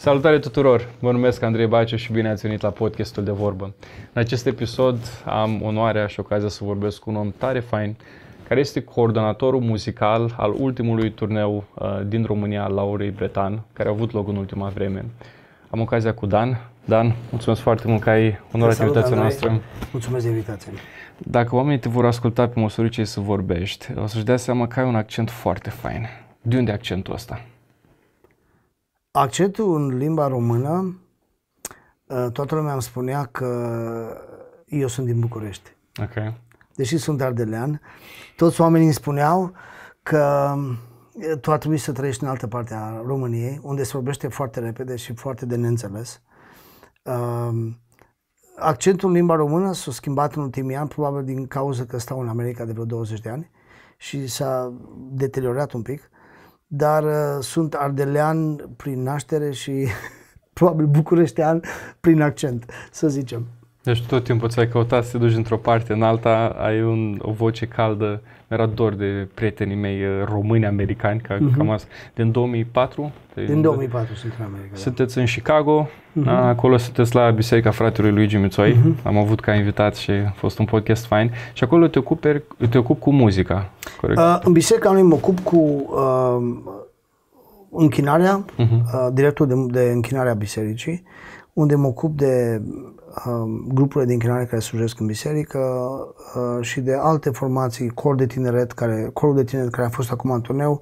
Salutare tuturor! Mă numesc Andrei Baciu și bine ați venit la podcastul de vorbă. În acest episod am onoarea și ocazia să vorbesc cu un om tare fain, care este coordonatorul muzical al ultimului turneu uh, din România Laurei Bretan, care a avut loc în ultima vreme. Am ocazia cu Dan. Dan, mulțumesc foarte mult că ai onorat invitația Andrei. noastră. Mulțumesc de invitație. Dacă oamenii te vor asculta pe măsură ce să vorbești, o să-și dea seama că ai un accent foarte fain. De unde accentul ăsta? Accentul în limba română, ă, toată lumea îmi spunea că eu sunt din București. Ok. Deși sunt de ardelean, toți oamenii îmi spuneau că ă, tu ar trebui să trăiești în altă parte a României, unde se vorbește foarte repede și foarte de neînțeles. Ă, accentul în limba română s-a schimbat în ultimii ani, probabil din cauza că stau în America de vreo 20 de ani și s-a deteriorat un pic dar uh, sunt ardelean prin naștere și probabil bucureștean prin accent, să zicem. Deci tot timpul ți-ai căutat să te duci într-o parte în alta, ai un, o voce caldă. era dor de prietenii mei eh, români, americani, ca, uh-huh. cam asta. Din 2004? Deci Din 2004 sunt în America. Da. Sunteți da. în Chicago, uh-huh. acolo sunteți la Biserica Fratelui Luigi Mițoi. Uh-huh. Am avut ca invitat și a fost un podcast fain. Și acolo te ocupi, te ocupi cu muzica, corect? Uh, în biserica noi mă ocup cu uh, închinarea, uh-huh. uh, directul de, de închinarea a bisericii, unde mă ocup de Um, grupurile din Chinare care slujesc în biserică uh, și de alte formații, cor de tineret, care, corul de tineret care a fost acum în turneu,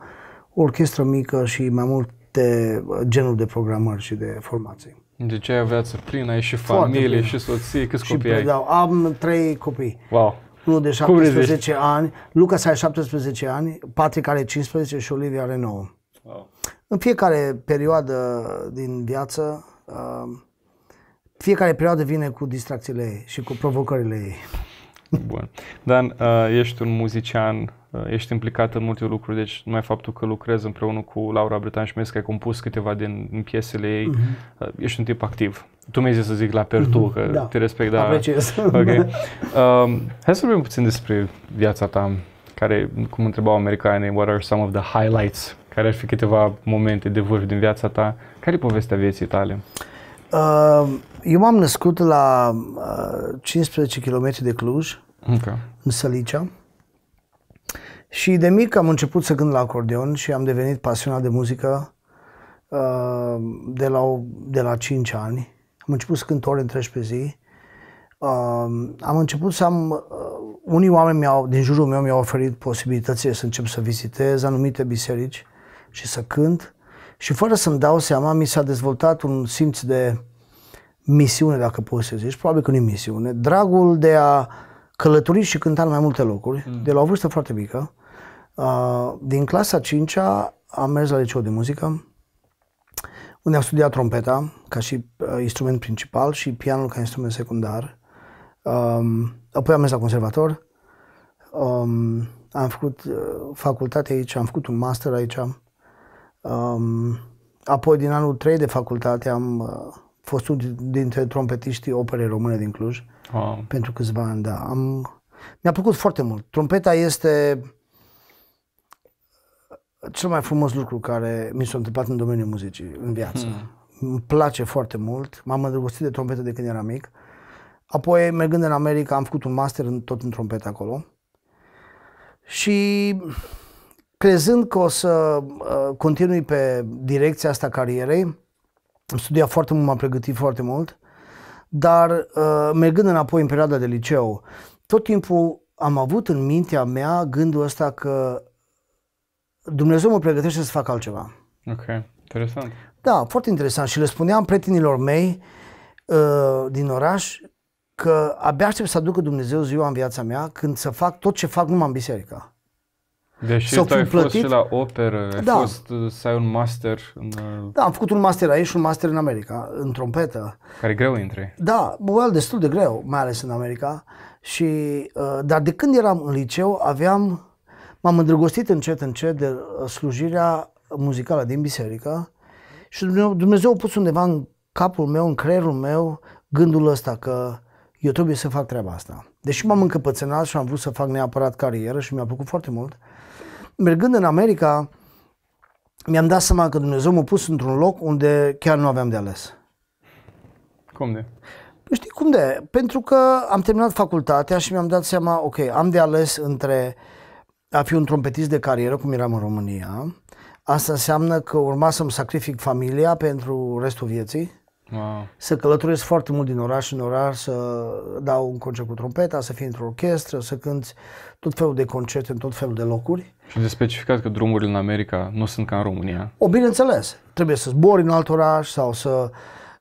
orchestră mică și mai multe uh, genuri de programări și de formații. Deci ai o viață plină, ai și familie, și soție, câți și copii ai? Da, am trei copii. Wow. Unul de 17 ani, Lucas are 17 ani, Patrick are 15 și Olivia are 9. Wow. În fiecare perioadă din viață uh, fiecare perioadă vine cu distracțiile ei și cu provocările ei. Bun. Dan, uh, ești un muzician, uh, ești implicat în multe lucruri, deci numai faptul că lucrezi împreună cu Laura Britan și că ai compus câteva din piesele ei, uh-huh. ești un tip activ. Tu mi-ai zis să zic la pertu, uh-huh. Mhm. că da. te respect, dar. Apreciez. Okay. Uh, hai să vorbim puțin despre viața ta, care, cum întrebau americanii, what are some of the highlights, care ar fi câteva momente de vârf din viața ta, care e povestea vieții tale? Uh, Ehm, eu m-am născut la 15 eh, km de Cluj, okay. în Sălicea. Și de mic am început să gând la acordeon și am devenit pasionat de muzică ehm, de la, de la 5 ani. Am început să cânt ore întregi pe zi. Ehm, am început să am... Eh, unii oameni mi-au, din jurul meu mi-au oferit posibilitățile să încep să vizitez anumite biserici și să cânt. Și fără să-mi dau seama, mi s-a dezvoltat un simț de misiune, dacă poți să zici, probabil că nu e misiune, dragul de a călători și cânta în mai multe locuri, mm. de la o vârstă foarte mică. Uh, din clasa 5-a am mers la liceu de muzică, unde am studiat trompeta ca și uh, instrument principal și pianul ca instrument secundar. Um, apoi am mers la conservator, um, am făcut uh, facultate aici, am făcut un master aici, Um, apoi din anul 3 de facultate am uh, fost unul dintre trompetiștii operei române din Cluj wow. pentru câțiva ani, da. Am, mi-a plăcut foarte mult. Trompeta este uh, cel mai frumos lucru care mi s-a întâmplat în domeniul muzicii, în viață. Hmm. Îmi place foarte mult. M-am îndrăgostit de trompetă de când eram mic. Apoi, mergând în America, am făcut un master în, tot în trompetă acolo. Și crezând că o să uh, continui pe direcția asta carierei, am studiat foarte mult, m-am pregătit foarte mult, dar uh, mergând înapoi în perioada de liceu, tot timpul am avut în mintea mea gândul ăsta că Dumnezeu mă pregătește să fac altceva. Ok, interesant. Da, foarte interesant și le spuneam prietenilor mei uh, din oraș că abia aștept să aducă Dumnezeu ziua în viața mea când să fac tot ce fac numai în biserică. Deși sau tu ai plătit. fost și la operă, ai da. fost să ai un master în... Uh, da, am făcut un master aici și un master în America, în trompetă. Care greu între? Da, well, destul de greu, mai ales în America. Și, uh, dar de când eram în liceu, aveam, m-am îndrăgostit încet, încet de uh, slujirea muzicală din biserică și Dumnezeu a pus undeva în capul meu, în creierul meu, gândul ăsta că eu trebuie să fac treaba asta. Deși m-am încăpățânat și am vrut să fac neapărat carieră și mi-a plăcut foarte mult, mergând în America, mi-am dat seama că Dumnezeu m-a pus într-un loc unde chiar nu aveam de ales. Cum de? Păi știi cum de? Pentru că am terminat facultatea și mi-am dat seama, ok, am de ales între a fi un trompetist de carieră, cum eram în România, asta înseamnă că urma să-mi sacrific familia pentru restul vieții, Wow. Să călătoresc foarte mult din oraș în oraș, să dau un concert cu trompeta, să fii într-o orchestră, să cânti tot felul de concerte în tot felul de locuri. Și de specificat că drumurile în America nu sunt ca în România. O, bineînțeles. Trebuie să zbori în alt oraș sau să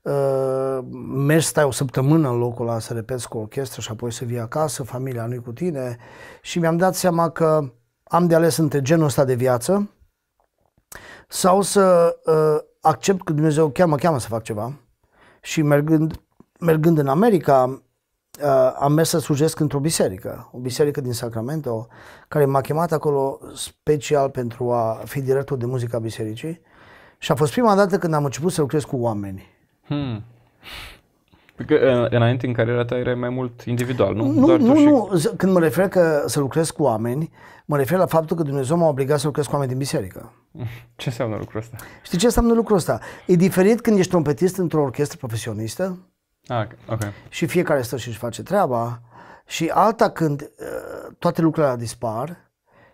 uh, mergi stai o săptămână în locul ăla să repeți cu orchestră și apoi să vii acasă, familia nu cu tine. Și mi-am dat seama că am de ales între genul ăsta de viață sau să uh, accept că Dumnezeu cheamă, cheamă să fac ceva și mergând, mergând în America, uh, am mers să slujesc într-o biserică, o biserică din Sacramento, care m-a chemat acolo special pentru a fi director de muzică a bisericii. Și a fost prima dată când am început să lucrez cu oameni. Hmm. Că înainte în cariera ta erai mai mult individual, nu? Nu, Doar nu, și... nu. Când mă refer că să lucrez cu oameni, mă refer la faptul că Dumnezeu m-a obligat să lucrez cu oameni din biserică. Ce înseamnă lucrul ăsta? Știi ce înseamnă lucrul ăsta? E diferit când ești trompetist într-o orchestră profesionistă ah, okay. și fiecare stă și își face treaba și alta când uh, toate lucrurile dispar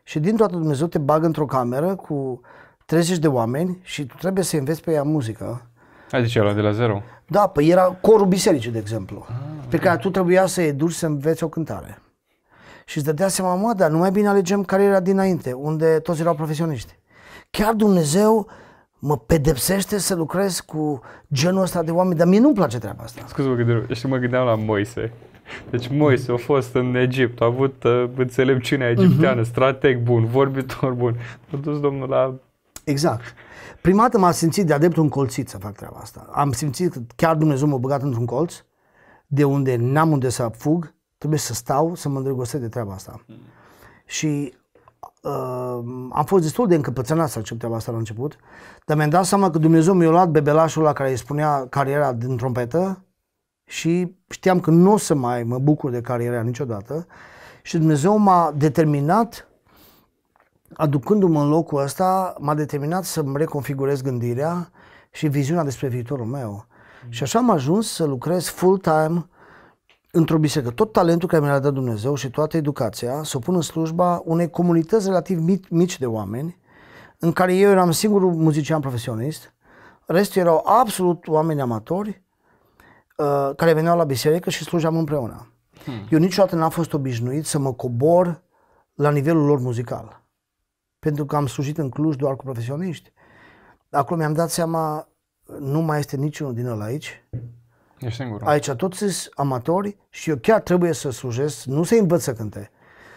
și din toată Dumnezeu te bagă într-o cameră cu 30 de oameni și tu trebuie să înveți pe ea muzică ai zice ăla de la zero? Da, păi era corul bisericii, de exemplu, ah, pe care tu trebuia să-i duci să înveți o cântare. Și îți dădea seama, mă, dar nu mai bine alegem care era dinainte, unde toți erau profesioniști. Chiar Dumnezeu mă pedepsește să lucrez cu genul ăsta de oameni, dar mie nu-mi place treaba asta. Scuze-mă că și mă gândeam la Moise. Deci Moise a fost în Egipt, a avut uh, înțelepciunea egipteană, uh-huh. strateg bun, vorbitor bun. A dus domnul la Exact. Prima dată m-am simțit de-a dreptul un colțit să fac treaba asta. Am simțit că chiar Dumnezeu m-a băgat într-un colț de unde n-am unde să fug, trebuie să stau să mă îndrăgostesc de treaba asta. Mm. Și uh, am fost destul de încăpățânat să accept treaba asta la început, dar mi-am dat seama că Dumnezeu mi-a luat bebelașul la care îi spunea cariera din trompetă și știam că nu o să mai mă bucur de cariera niciodată și Dumnezeu m-a determinat aducându-mă în locul ăsta, m-a determinat să-mi reconfigurez gândirea și viziunea despre viitorul meu. Mm. Și așa am ajuns să lucrez full-time într-o biserică. Tot talentul care mi l-a dat Dumnezeu și toată educația, să o pun în slujba unei comunități relativ mici de oameni, în care eu eram singurul muzician profesionist, restul erau absolut oameni amatori uh, care veneau la biserică și slujeam împreună. Hmm. Eu niciodată n-am fost obișnuit să mă cobor la nivelul lor muzical pentru că am slujit în Cluj doar cu profesioniști. Acolo mi-am dat seama, nu mai este niciunul din ăla aici. E singur. Aici toți sunt amatori și eu chiar trebuie să slujesc, nu să învăț să cânte.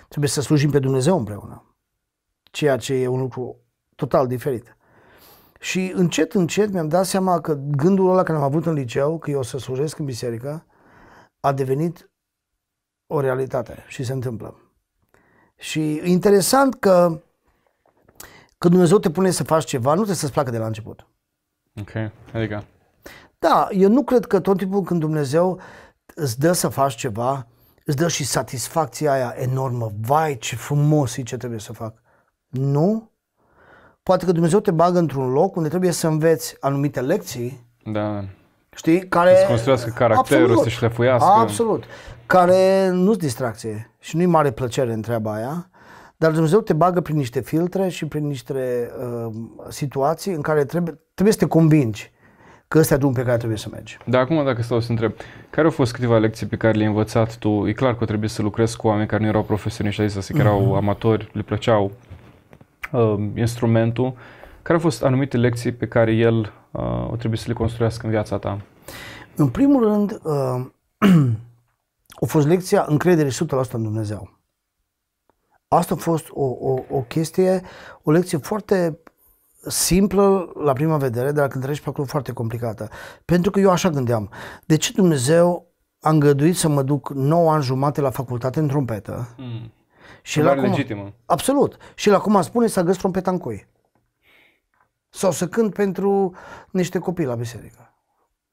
Trebuie să slujim pe Dumnezeu împreună. Ceea ce e un lucru total diferit. Și încet, încet mi-am dat seama că gândul ăla care am avut în liceu, că eu o să slujesc în biserică, a devenit o realitate și se întâmplă. Și interesant că când Dumnezeu te pune să faci ceva, nu trebuie să-ți placă de la început. Ok, adică... Da, eu nu cred că tot timpul când Dumnezeu îți dă să faci ceva, îți dă și satisfacția aia enormă. Vai, ce frumos e ce trebuie să fac. Nu? Poate că Dumnezeu te bagă într-un loc unde trebuie să înveți anumite lecții. Da. Știi? Care... Să construiască caracterul, absolut, să șlefuiască. Absolut. Care nu-ți distracție și nu-i mare plăcere în treaba aia dar Dumnezeu te bagă prin niște filtre și prin niște uh, situații în care trebuie, trebuie să te convingi că ăsta e drumul pe care trebuie să mergi. Da, acum dacă stau să întreb, care au fost câteva lecții pe care le-ai învățat tu? E clar că trebuie să lucrezi cu oameni care nu erau profesioniști, adică zis că erau mhm. amatori, le plăceau uh, instrumentul. Care au fost anumite lecții pe care el uh, o trebuie să le construiască în viața ta? În primul rând, uh, a fost lecția încredere 100% în Dumnezeu. Asta a fost o, o, o chestie, o lecție foarte simplă la prima vedere, dar când treci pe acolo foarte complicată. Pentru că eu așa gândeam. De ce Dumnezeu a îngăduit să mă duc 9 ani jumate la facultate în trompetă? Mm. Și la cum, legitimă. Absolut. Și la cum a spune să găsi trompeta în cui? Sau să cânt pentru niște copii la biserică.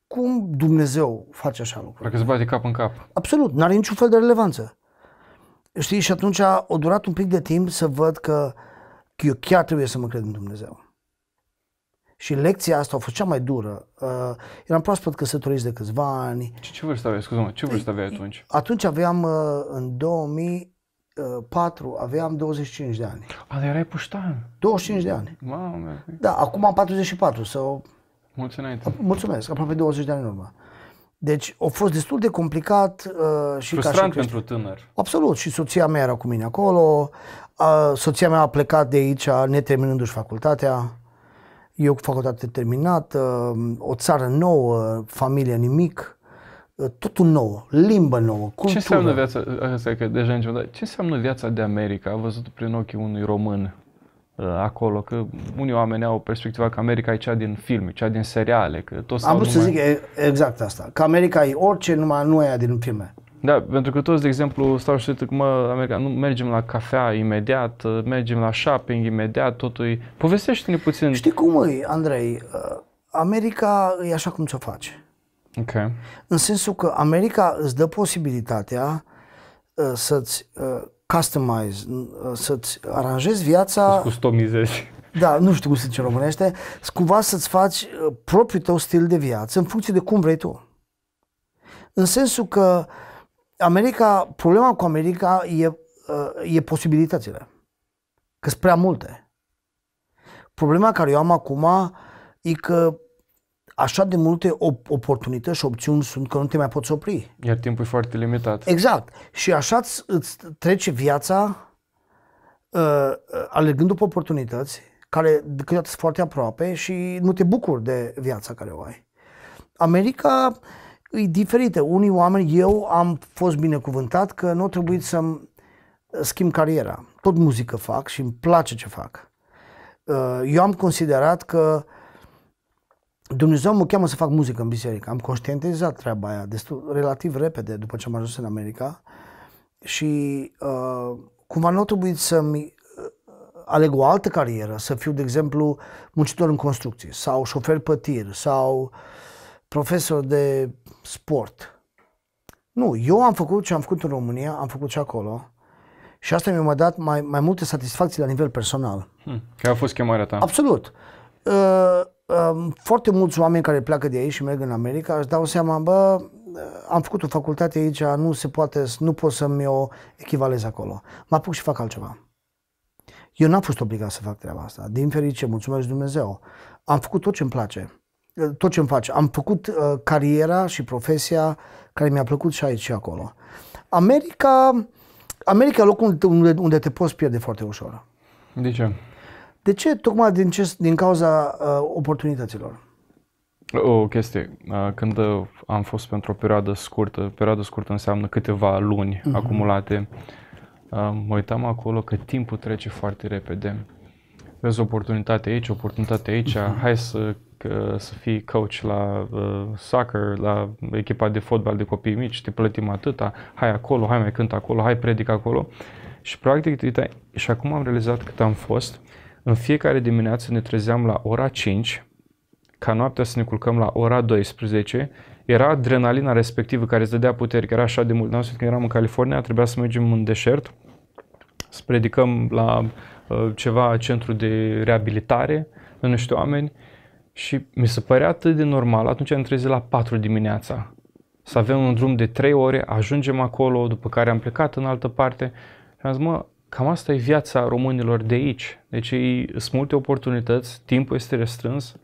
Cum Dumnezeu face așa lucruri? Dacă se bate cap în cap. Absolut, n-are niciun fel de relevanță. Știi, și atunci a durat un pic de timp să văd că eu chiar trebuie să mă cred în Dumnezeu. Și lecția asta a fost cea mai dură. Uh, eram proaspăt căsătoriți de câțiva ani. Ce, ce vârstă aveai? Scuze-mă, ce vârstă aveai atunci? Păi, atunci aveam, uh, în 2004, aveam 25 de ani. A, dar erai puștan. 25 de ani. Mame. Da, acum am 44, sau. So... Mulțumesc. Mulțumesc, aproape 20 de ani în urmă. Deci a fost destul de complicat uh, și Frustrant ca și pentru tânăr. Absolut, și soția mea era cu mine acolo, uh, soția mea a plecat de aici neterminându-și facultatea, eu cu facultate terminată, uh, o țară nouă, familie nimic, uh, totul nou, limbă nouă, cultură. Ce înseamnă viața, asta că deja început, ce înseamnă viața de America? A văzut prin ochii unui român. Uh, acolo, că unii oameni au perspectiva că America e cea din filme, cea din seriale, că toți Am vrut numai... să zic exact asta, că America e orice, numai nu e din filme. Da, pentru că toți, de exemplu, stau și uită mă, America, nu, mergem la cafea imediat, uh, mergem la shopping imediat, totul e... Povestește-ne puțin. Știi cum e, Andrei? Uh, America e așa cum ți-o face. Ok. În sensul că America îți dă posibilitatea să-ți customize, uh, să-ți aranjezi viața... Să-ți customizezi. Da, nu știu cum se zice românește, cumva să-ți faci uh, propriul tău stil de viață în funcție de cum vrei tu. În sensul că America, problema cu America e, uh, e posibilitățile. Că sunt prea multe. Problema care eu am acum e că așa de multe op- oportunități și opțiuni sunt că nu te mai poți opri. Iar timpul e foarte limitat. Exact. Și așa îți trece viața uh, alergând după oportunități care câteodată sunt foarte aproape și nu te bucuri de viața care o ai. America e diferită. Unii oameni, eu am fost binecuvântat că nu a trebuit să-mi schimb cariera. Tot muzică fac și îmi place ce fac. Uh, eu am considerat că uh, Dumnezeu mă cheamă să fac muzică în biserică. Am conștientizat treaba aia destul, relativ repede după ce am ajuns în America și uh, cumva nu a trebuit să-mi uh, aleg o altă carieră, să fiu, de exemplu, muncitor în construcții sau șofer pătir sau profesor de sport. Nu, eu am făcut ce am făcut în România, am făcut ce acolo și asta mi-a dat mai, mai multe satisfacții la nivel personal. Hmm, că a fost chemarea ta. Absolut. Uh, foarte mulți oameni care pleacă de aici și merg în America își dau seama, bă, am făcut o facultate aici, nu se poate, nu pot să-mi o echivalez acolo. Mă apuc și fac altceva. Eu n-am fost obligat să fac treaba asta. Din fericire, mulțumesc Dumnezeu. Am făcut tot ce îmi place. Tot ce îmi face. Am făcut uh, cariera și profesia care mi-a plăcut și aici și acolo. America, America e locul unde, unde te poți pierde foarte ușor. De ce? De ce? Tocmai din, ce, din cauza uh, oportunităților. O chestie. Uh, când uh, am fost pentru o perioadă scurtă, perioadă scurtă înseamnă câteva luni uh-huh. acumulate, uh, mă uitam acolo că timpul trece foarte repede. Vezi oportunitate aici, oportunitate aici, uh-huh. hai să, să fii coach la uh, soccer, la echipa de fotbal de copii mici, te plătim atâta, hai acolo, hai mai cânt acolo, hai predic acolo. Și practic, uite, și acum am realizat cât am fost uh, în fiecare dimineață ne trezeam la ora 5, ca noaptea să ne culcăm la ora 12. Era adrenalina respectivă care îți dădea puteri, că era așa de mult. Nu știu când eram în California, trebuia să mergem în deșert, să predicăm la uh, ceva centru de reabilitare, la niște oameni și mi se părea atât de normal, atunci am trezit la 4 dimineața. Să avem un drum de 3 ore, ajungem acolo, după care am plecat în altă parte și am zis, mă, Cam asta e viața românilor de aici. Deci ei, sunt multe oportunități, timpul este restrâns.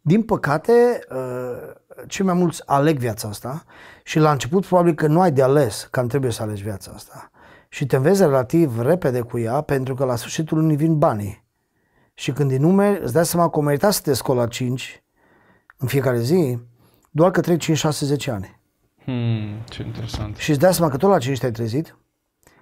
Din păcate, uh, cei mai mulți aleg viața asta și la început probabil că nu ai de ales, că trebuie să alegi viața asta. Și te vezi relativ repede cu ea pentru că la sfârșitul lunii vin banii. Și când din nume îți dai seama că o merita să te scoli la 5 în fiecare zi, doar că trec 5, 6, 10 ani. Hmm, ce interesant. Și îți dai seama că tot la 5 te-ai trezit,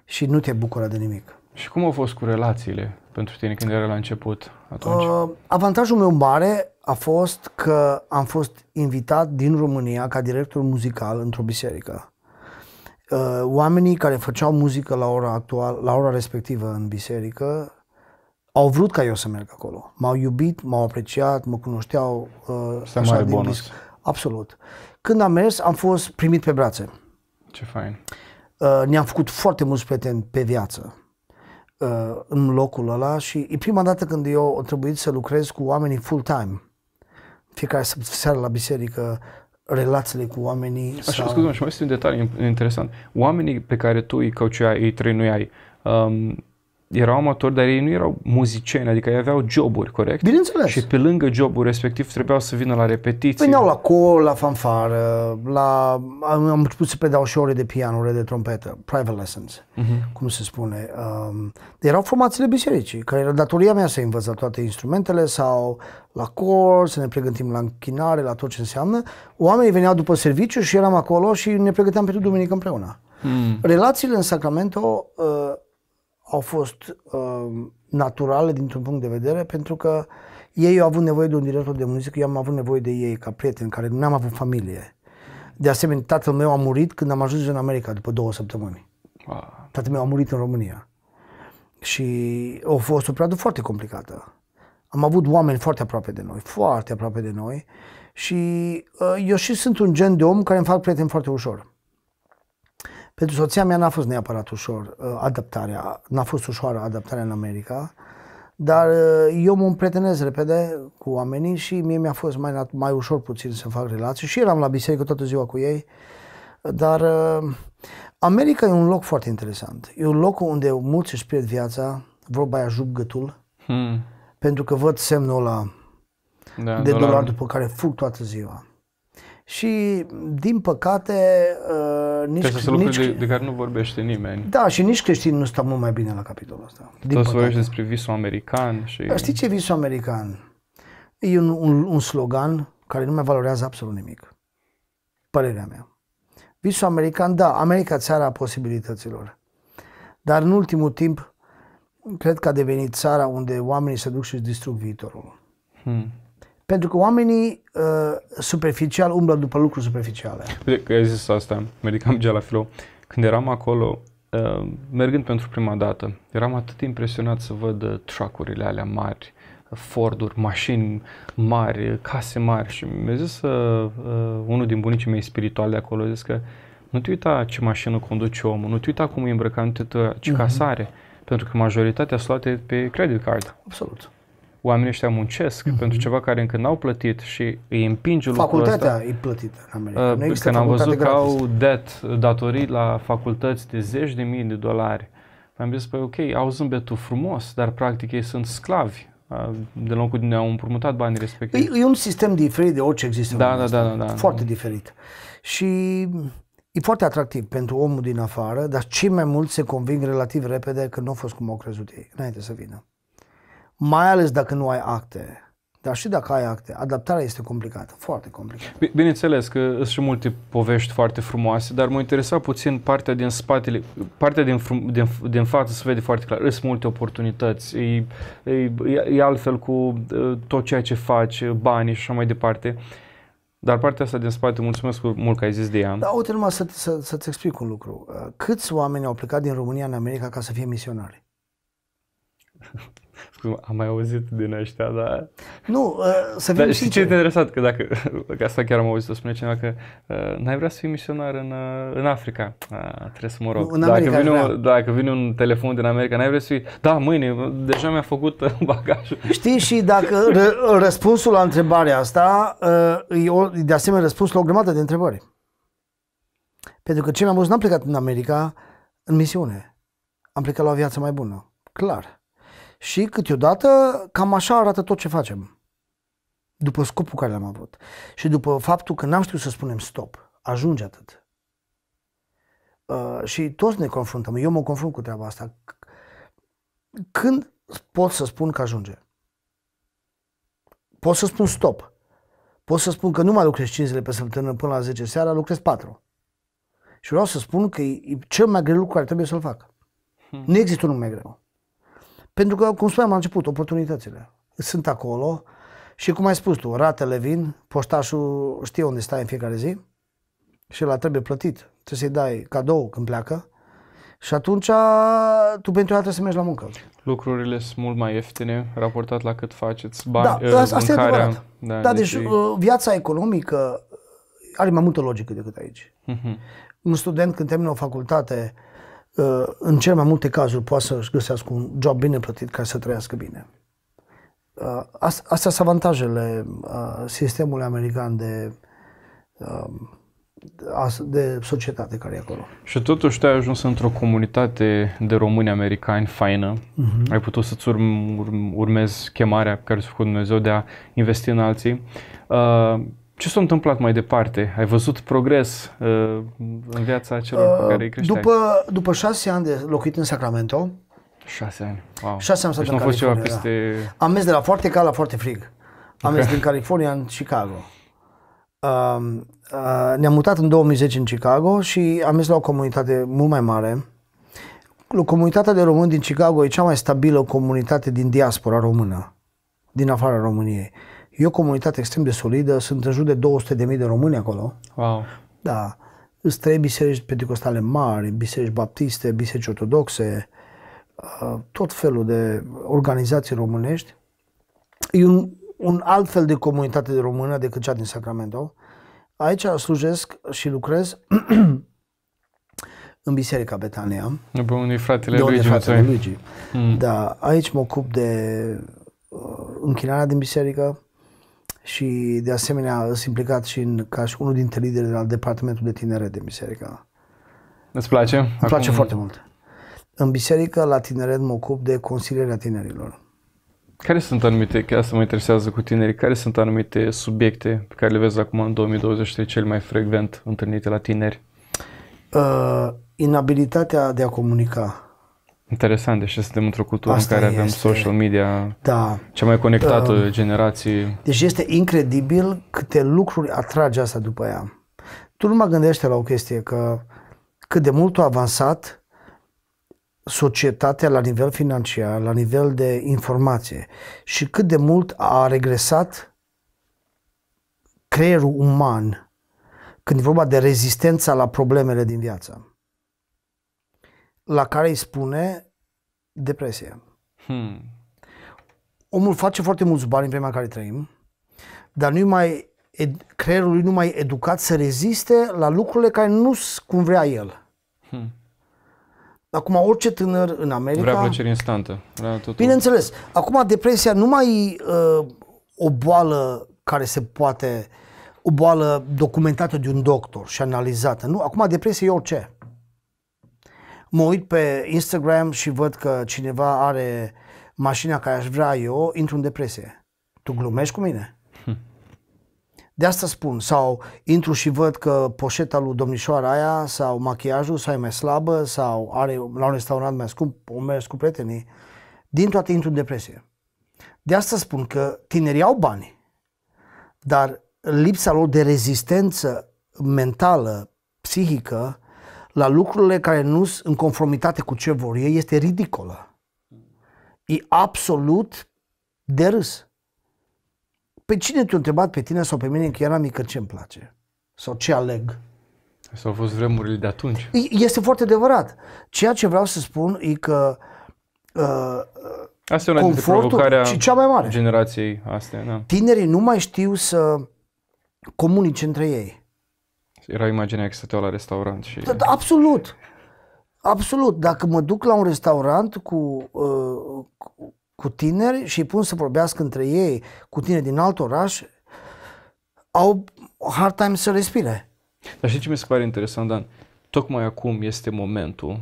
și nu te bucură de nimic. Și cum au fost cu relațiile pentru tine când era la început atunci? Uh, avantajul meu mare a fost că am fost invitat din România ca director muzical într-o biserică. Uh, oamenii care făceau muzică la ora, actual, la ora respectivă în biserică au vrut ca eu să merg acolo. M-au iubit, m-au apreciat, mă cunoșteau. Uh, Asta așa, mare bonus. Disc. Absolut. Când am mers, am fost primit pe brațe. Ce fain. Uh, Uh, ne-am făcut foarte mulți prieteni pe viață uh, în locul ăla și e prima dată când eu a trebuit să lucrez cu oamenii full-time. Fiecare seară la biserică, relațiile cu oamenii. Așa, sau... scuze-mă, și mai este un detaliu interesant. Oamenii pe care tu îi căuceai, îi trăinuiai, um, erau amatori, dar ei nu erau muzicieni, adică ei aveau joburi, corect? Bineînțeles. Și pe lângă jobul respectiv trebuiau să vină la repetiții. Veneau la cor, la fanfară, la... Am, am început să predau și ore de pian, ore de trompetă, private lessons, uh-huh. cum se spune. Um, erau formațiile bisericii, care era datoria mea să învăț la toate instrumentele sau la cor, să ne pregătim la închinare, la tot ce înseamnă. Oamenii veneau după serviciu și eram acolo și ne pregăteam pentru duminică împreună. Mm. Relațiile în Sacramento uh, au fost uh, naturale dintr-un punct de vedere, pentru că ei au avut nevoie de un director de muzică, eu am avut nevoie de ei ca prieten, care nu am avut familie. De asemenea, tatăl meu a murit când am ajuns în America, după două săptămâni. Wow. Tatăl meu a murit în România. Și a fost o perioadă foarte complicată. Am avut oameni foarte aproape de noi, foarte aproape de noi și uh, eu și sunt un gen de om care îmi fac prieteni foarte ușor. Pentru soția mea n-a fost neapărat ușor uh, adaptarea, n-a fost ușoară adaptarea în America, dar uh, eu mă împretenez repede cu oamenii și mie mi-a fost mai, mai ușor puțin să fac relații și eram la biserică toată ziua cu ei, dar uh, America e un loc foarte interesant. E un loc unde mulți își pierd viața, vorba aia jup gâtul, hmm. pentru că văd semnul ăla da, de dolar după care fug toată ziua și, din păcate, uh, nici... Trebuie să nici, de, de care nu vorbește nimeni. Da, și nici creștini nu stau mult mai bine la capitolul ăsta. Din Toți vorbește despre visul american și... Dar știi ce e visul american? E un, un, un slogan care nu mai valorează absolut nimic. Părerea mea. Visul american, da, America țara a posibilităților. Dar în ultimul timp, cred că a devenit țara unde oamenii se duc și își distrug viitorul. Hmm. Pentru că oamenii uh, superficial umblă după lucruri superficiale. Uite că ai zis asta, medicam gea la filou. Când eram acolo, uh, mergând pentru prima dată, eram atât impresionat să văd uh, truckurile alea mari, Forduri, mașini mari, case mari și mi-a zis uh, uh unul din bunicii mei spirituali de acolo, zis că nu te uita ce mașină conduce omul, nu te uita cum e îmbrăcat, nu te uita ce uh-huh. Mhm. casare. pentru că majoritatea sunt luate pe credit card. Absolut oamenii ăștia muncesc mm-hmm. pentru ceva care încă n-au plătit și îi împinge lucrul Facultatea ăsta. e plătită în America. Uh, nu Când am văzut gratis. că au debt, datorii la facultăți de zeci de mii de dolari, am zis, păi ok, au zâmbetul frumos, dar practic ei sunt sclavi uh, de locul din au împrumutat banii respectivi. E, e un sistem diferit de orice există. Da, da, da, da, da. Foarte da. diferit. Și e foarte atractiv pentru omul din afară, dar cei mai mulți se conving relativ repede că nu a fost cum au crezut ei, înainte să vină mai ales dacă nu ai acte. Dar și dacă ai acte, adaptarea este complicată, foarte complicată. Bineînțeles că sunt și multe povești foarte frumoase, dar mă interesa puțin partea din spatele, partea din, frum, din, din față se vede foarte clar. Sunt multe oportunități, e, e, e altfel cu tot ceea ce faci, banii și așa mai departe. Dar partea asta din spate, mulțumesc mult că ai zis de ea. Da, uite numai să, să, să-ți explic un lucru. Câți oameni au plecat din România în America ca să fie misionari? am mai auzit din ăștia, dar... Nu, uh, să fim Și ce e interesant? Că dacă, că asta chiar am auzit să spune cineva că uh, n-ai vrea să fii misionar în, uh, în Africa. Uh, trebuie să mă rog. Nu, dacă, vine un, dacă vine un telefon din America, n-ai vrea să fii... Da, mâine, deja mi-a făcut uh, bagajul. Știi și dacă r- răspunsul la întrebarea asta uh, e o, de asemenea răspunsul la o grămadă de întrebări. Pentru că cei mai mulți n-am plecat în America în misiune. Am plecat la o viață mai bună. Clar. Și câteodată cam așa arată tot ce facem. După scopul care l-am avut. Și după faptul că n-am știut să spunem stop. Ajunge atât. Uh, și toți ne confruntăm. Eu mă confrunt cu treaba asta. Când pot să spun că ajunge? Pot să spun stop. Pot să spun că nu mai lucrez 5 zile pe săptămână până la 10 seara, lucrez 4. Și vreau să spun că e cel mai greu lucru care trebuie să-l fac. Hmm. Nu există unul mai greu. Pentru că, cum spuneam la început, oportunitățile sunt acolo și, cum ai spus tu, ratele vin, poștașul știe unde stai în fiecare zi și la trebuie plătit. Trebuie să-i dai cadou când pleacă și atunci tu pentru asta să mergi la muncă. Lucrurile sunt mult mai ieftine raportat la cât faceți bani, da, uh, asta mâncarea, e adevărat. Da, da deci, deci uh, viața economică are mai multă logică decât aici. Uh-huh. Un student când termină o facultate uh, Uh, în cel mai multe cazuri poate să-și găsească un job bine plătit ca să trăiască bine. Uh, astea sunt avantajele uh, sistemului american de, de societate care e acolo. Și totuși te ai ajuns într-o comunitate de români americani faină. Uh-huh. Ai putut să-ți urm- urmezi chemarea care s a făcut Dumnezeu de a investi în alții. Uh, ce s-a întâmplat mai departe? Ai văzut progres uh, în viața celor uh, pe care îi După, după șase ani de locuit în Sacramento. Șase ani, wow. Șase ani am stat deci în fost California. peste... Da. Am mers de la foarte cald la foarte frig. Am okay. mers din California în Chicago. Uh, uh, ne-am mutat în 2010 în Chicago și am mers la o comunitate mult mai mare. Comunitatea de români din Chicago e cea mai stabilă comunitate din diaspora română, din afara României. E o comunitate extrem de solidă, sunt în jur de 200.000 de români acolo. Wow. Da. Sunt trei biserici pentecostale mari, biserici baptiste, biserici ortodoxe, uh, tot felul de organizații românești. E un, un alt fel de comunitate de română decât cea din Sacramento. Aici slujesc și lucrez în Biserica Betania. După unui fratele de Luigi. Fratele Luigi. Mm. Da, aici mă ocup de uh, închinarea din biserică, și de asemenea sunt implicat și în, ca și unul dintre liderii al departamentului de tinere de biserică. Îți place? Îmi Acum... place foarte mult. În biserică, la tineret, mă ocup de consilierea tinerilor. Care sunt anumite, că asta mă interesează cu tinerii, care sunt anumite subiecte pe care le vezi acum în 2023 cel mai frecvent întâlnite la tineri? Uh, inabilitatea de a comunica Interesant, deși suntem într-o cultură Asta în care avem este. social media da. cea mai conectată da, generație. Deci este incredibil câte lucruri atrage asta după ea. Tu nu mă gândește la o chestie, că cât de mult a avansat societatea la nivel financiar, la nivel de informație și cât de mult a regresat creierul uman când e vorba de rezistența la problemele din viață la care îi spune depresie. Hmm. Omul face foarte mulți bani în vremea în care trăim, dar nu mai ed- creierul lui nu mai educat să reziste la lucrurile care nu sunt cum vrea el. Hmm. Acum orice tânăr în America... Vrea plăcere instantă. Vrea totul. Bineînțeles. Acum depresia nu mai uh, o boală care se poate... o boală documentată de un doctor și analizată. Nu, acum depresia e orice mă uit pe Instagram și văd că cineva are mașina care aș vrea eu, intru în depresie. Tu glumești cu mine? De asta spun. Sau intru și văd că poșeta lui domnișoara aia sau machiajul sau e mai slabă sau are la un restaurant mai scump, o mers cu prietenii. Din toate intru în depresie. De asta spun că tinerii au bani, dar lipsa lor de rezistență mentală, psihică, la lucrurile care nu sunt în conformitate cu ce vor ei este ridicolă. E absolut de râs. Pe cine te-a întrebat pe tine sau pe mine că era mică ce îmi place? Sau ce aleg? Sau au fost vremurile de atunci. Este foarte adevărat. Ceea ce vreau să spun e că uh, Asta e una dintre și cea mai mare. generației astea. Da. Tinerii nu mai știu să comunice între ei era imaginea că stăteau la restaurant și... Da, da, absolut! Absolut! Dacă mă duc la un restaurant cu, uh, cu tineri și îi pun să vorbească între ei, cu tineri din alt oraș, au hard time să respire. Dar știi ce mi se pare interesant, Dan? Tocmai acum este momentul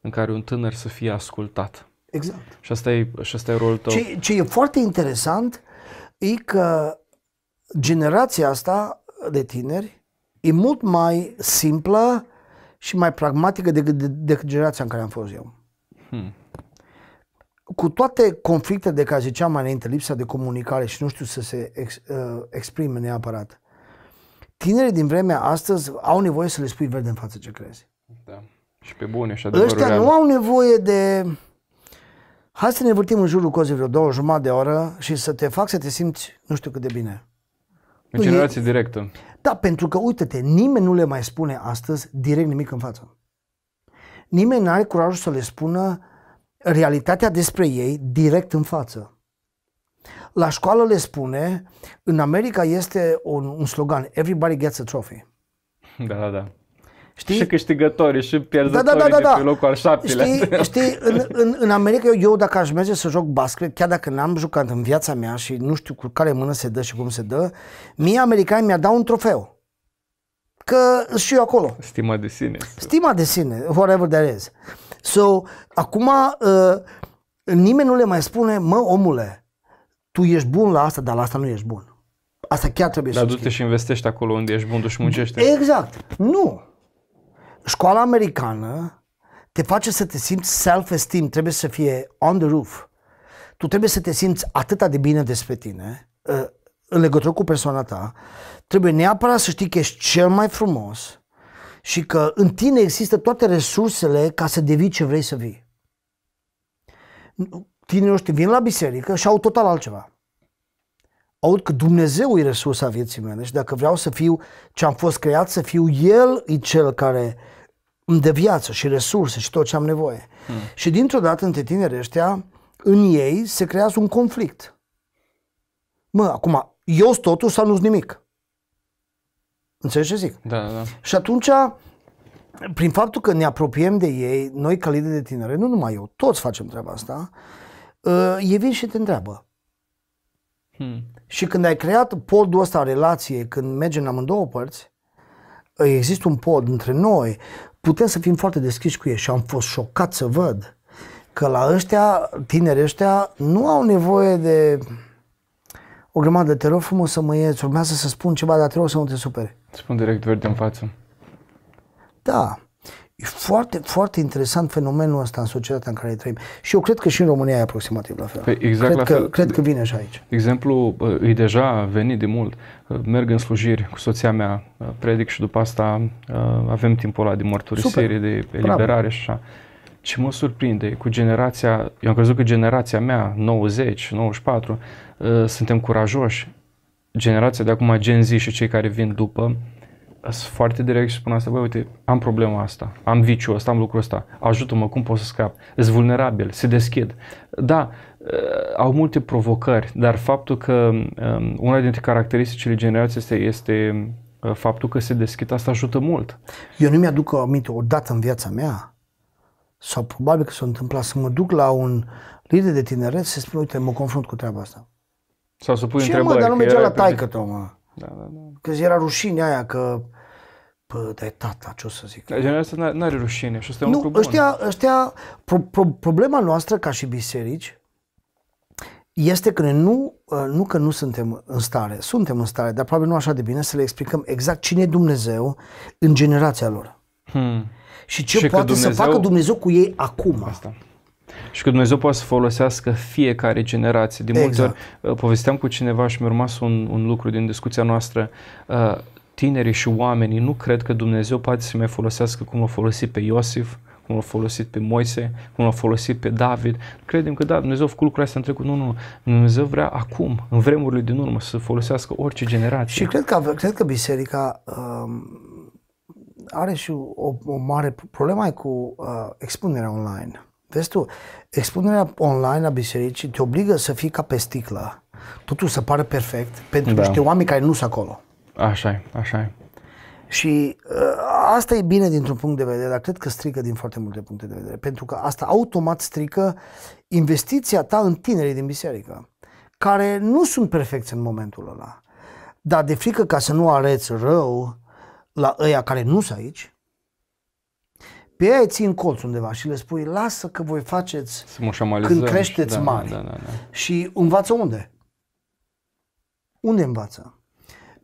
în care un tânăr să fie ascultat. Exact. Și asta e, și asta e rolul tău. Ce, ce e foarte interesant e că generația asta de tineri e mult mai simplă și mai pragmatică decât, decât generația în care am fost eu. Hmm. Cu toate conflictele de care ziceam mai înainte, lipsa de comunicare și nu știu să se ex, uh, exprime neapărat, tinerii din vremea astăzi au nevoie să le spui verde în față ce crezi. Da. Și pe bune și adevărul Ăștia real. nu au nevoie de... Hai să ne vârtim în jurul cozii vreo două jumătate de oră și să te fac să te simți nu știu cât de bine. E generație e... directă. Da, pentru că, uite-te, nimeni nu le mai spune astăzi direct nimic în față. Nimeni nu are curajul să le spună realitatea despre ei direct în față. La școală le spune, în America este un, un slogan, everybody gets a trophy. Da, da, da. Știi? Și câștigători și pierzători, da, da, da, da, da. pe locul al șaptelea. Știi, știi în, în, în America, eu, eu dacă aș merge să joc basket, chiar dacă n-am jucat în viața mea și nu știu cu care mână se dă și cum se dă, mie americani mi-a dat un trofeu. Că și eu acolo. Stima de sine. Stima de sine, whatever there is. So, acum uh, nimeni nu le mai spune, mă omule, tu ești bun la asta, dar la asta nu ești bun. Asta chiar trebuie dar să Dar du-te și investești acolo unde ești bun, tu și muncește. Exact. Nu. Școala americană te face să te simți self-esteem, trebuie să fie on the roof. Tu trebuie să te simți atâta de bine despre tine, ă, în legătură cu persoana ta, trebuie neapărat să știi că ești cel mai frumos și că în tine există toate resursele ca să devii ce vrei să vii. Tinerii noștri vin la biserică și au total altceva aud că Dumnezeu e resursa vieții mele și dacă vreau să fiu ce am fost creat, să fiu El e cel care îmi dă viață și resurse și tot ce am nevoie. Mm. Și dintr-o dată, între tineri ăștia, în ei se creează un conflict. Mă, acum, eu sunt totul sau nu-s nimic? Înțelegi ce zic? Da, da. Și atunci, prin faptul că ne apropiem de ei, noi ca lideri de tinere, nu numai eu, toți facem treaba asta, uh, ă, ei vin și te întreabă. Hmm. Și când ai creat podul ăsta a relației, când mergem în amândouă părți, există un pod între noi, putem să fim foarte deschiși cu ei și am fost șocat să văd că la ăștia, tineri ăștia, nu au nevoie de o grămadă, te rog frumos să mă ieți, urmează să spun ceva, dar rog să nu te supere. Spun direct verde în față. Da, E foarte, foarte interesant fenomenul ăsta în societatea în care trăim. Și eu cred că și în România e aproximativ la fel. Păi exact cred, la că, fel. cred că vine și aici. Exemplu e deja venit de mult. Merg în slujiri cu soția mea, predic și după asta avem timpul ăla de mărturisire, Super. de eliberare Bravo. și așa. Ce mă surprinde cu generația, eu am crezut că generația mea, 90, 94, ă, suntem curajoși. Generația de acum, Gen Z și cei care vin după, sunt foarte direct și spun asta, băi, uite, am problema asta, am viciul ăsta, am lucrul ăsta, ajută-mă, cum pot să scap? Sunt vulnerabil, se deschid. Da, uh, au multe provocări, dar faptul că um, una dintre caracteristicile generației este, este uh, faptul că se deschid, asta ajută mult. Eu nu mi-aduc aminte dată în viața mea, sau probabil că s-a întâmplat, să mă duc la un lider de tineret și să spun, uite, mă confrunt cu treaba asta. Sau să pui Ce, întrebări. Mă, dar nu mergea la taică, mă. Da, da, da. Că era rușine aia că Pă, dar tata, ce o să zic? Dar generația nu are rușine și asta e un lucru bun. Ăștia, pro, pro, problema noastră ca și biserici este că nu, ă, nu că nu suntem în stare, suntem în stare, dar probabil nu așa de bine să le explicăm exact cine e Dumnezeu în generația lor. Hmm. Și ce și poate Dumnezeu... să facă Dumnezeu cu ei acum. Asta. Și că Dumnezeu poate să folosească fiecare generație. De multe exact. ori uh, povesteam cu cineva și mi-a rămas un, un lucru din discuția noastră. Uh, tinerii și oamenii nu cred că Dumnezeu poate să mai folosească cum l-a folosit pe Iosif, cum l-a folosit pe Moise, cum l-a folosit pe David. Credem că da, Dumnezeu a făcut lucrurile astea în trecut. Nu, nu, Dumnezeu vrea acum, în vremurile din urmă, să folosească orice generație. Și cred că, cred că biserica um, are și o, o mare problemă cu uh, expunerea online Vezi tu, expunerea online a bisericii te obligă să fii ca pe sticlă. Totul să pare perfect pentru da. niște oameni care nu sunt acolo. Așa e, așa e. Și uh, asta e bine dintr-un punct de vedere, dar cred că strică din foarte multe puncte de vedere, pentru că asta automat strică investiția ta în tinerii din biserică, care nu sunt perfecți în momentul ăla. Dar de frică ca să nu areți rău la ăia care nu sunt aici, pe ei ții în colț undeva și le spui lasă că voi faceți când creșteți da, da, mari da, da, da. și învață unde? Unde învață?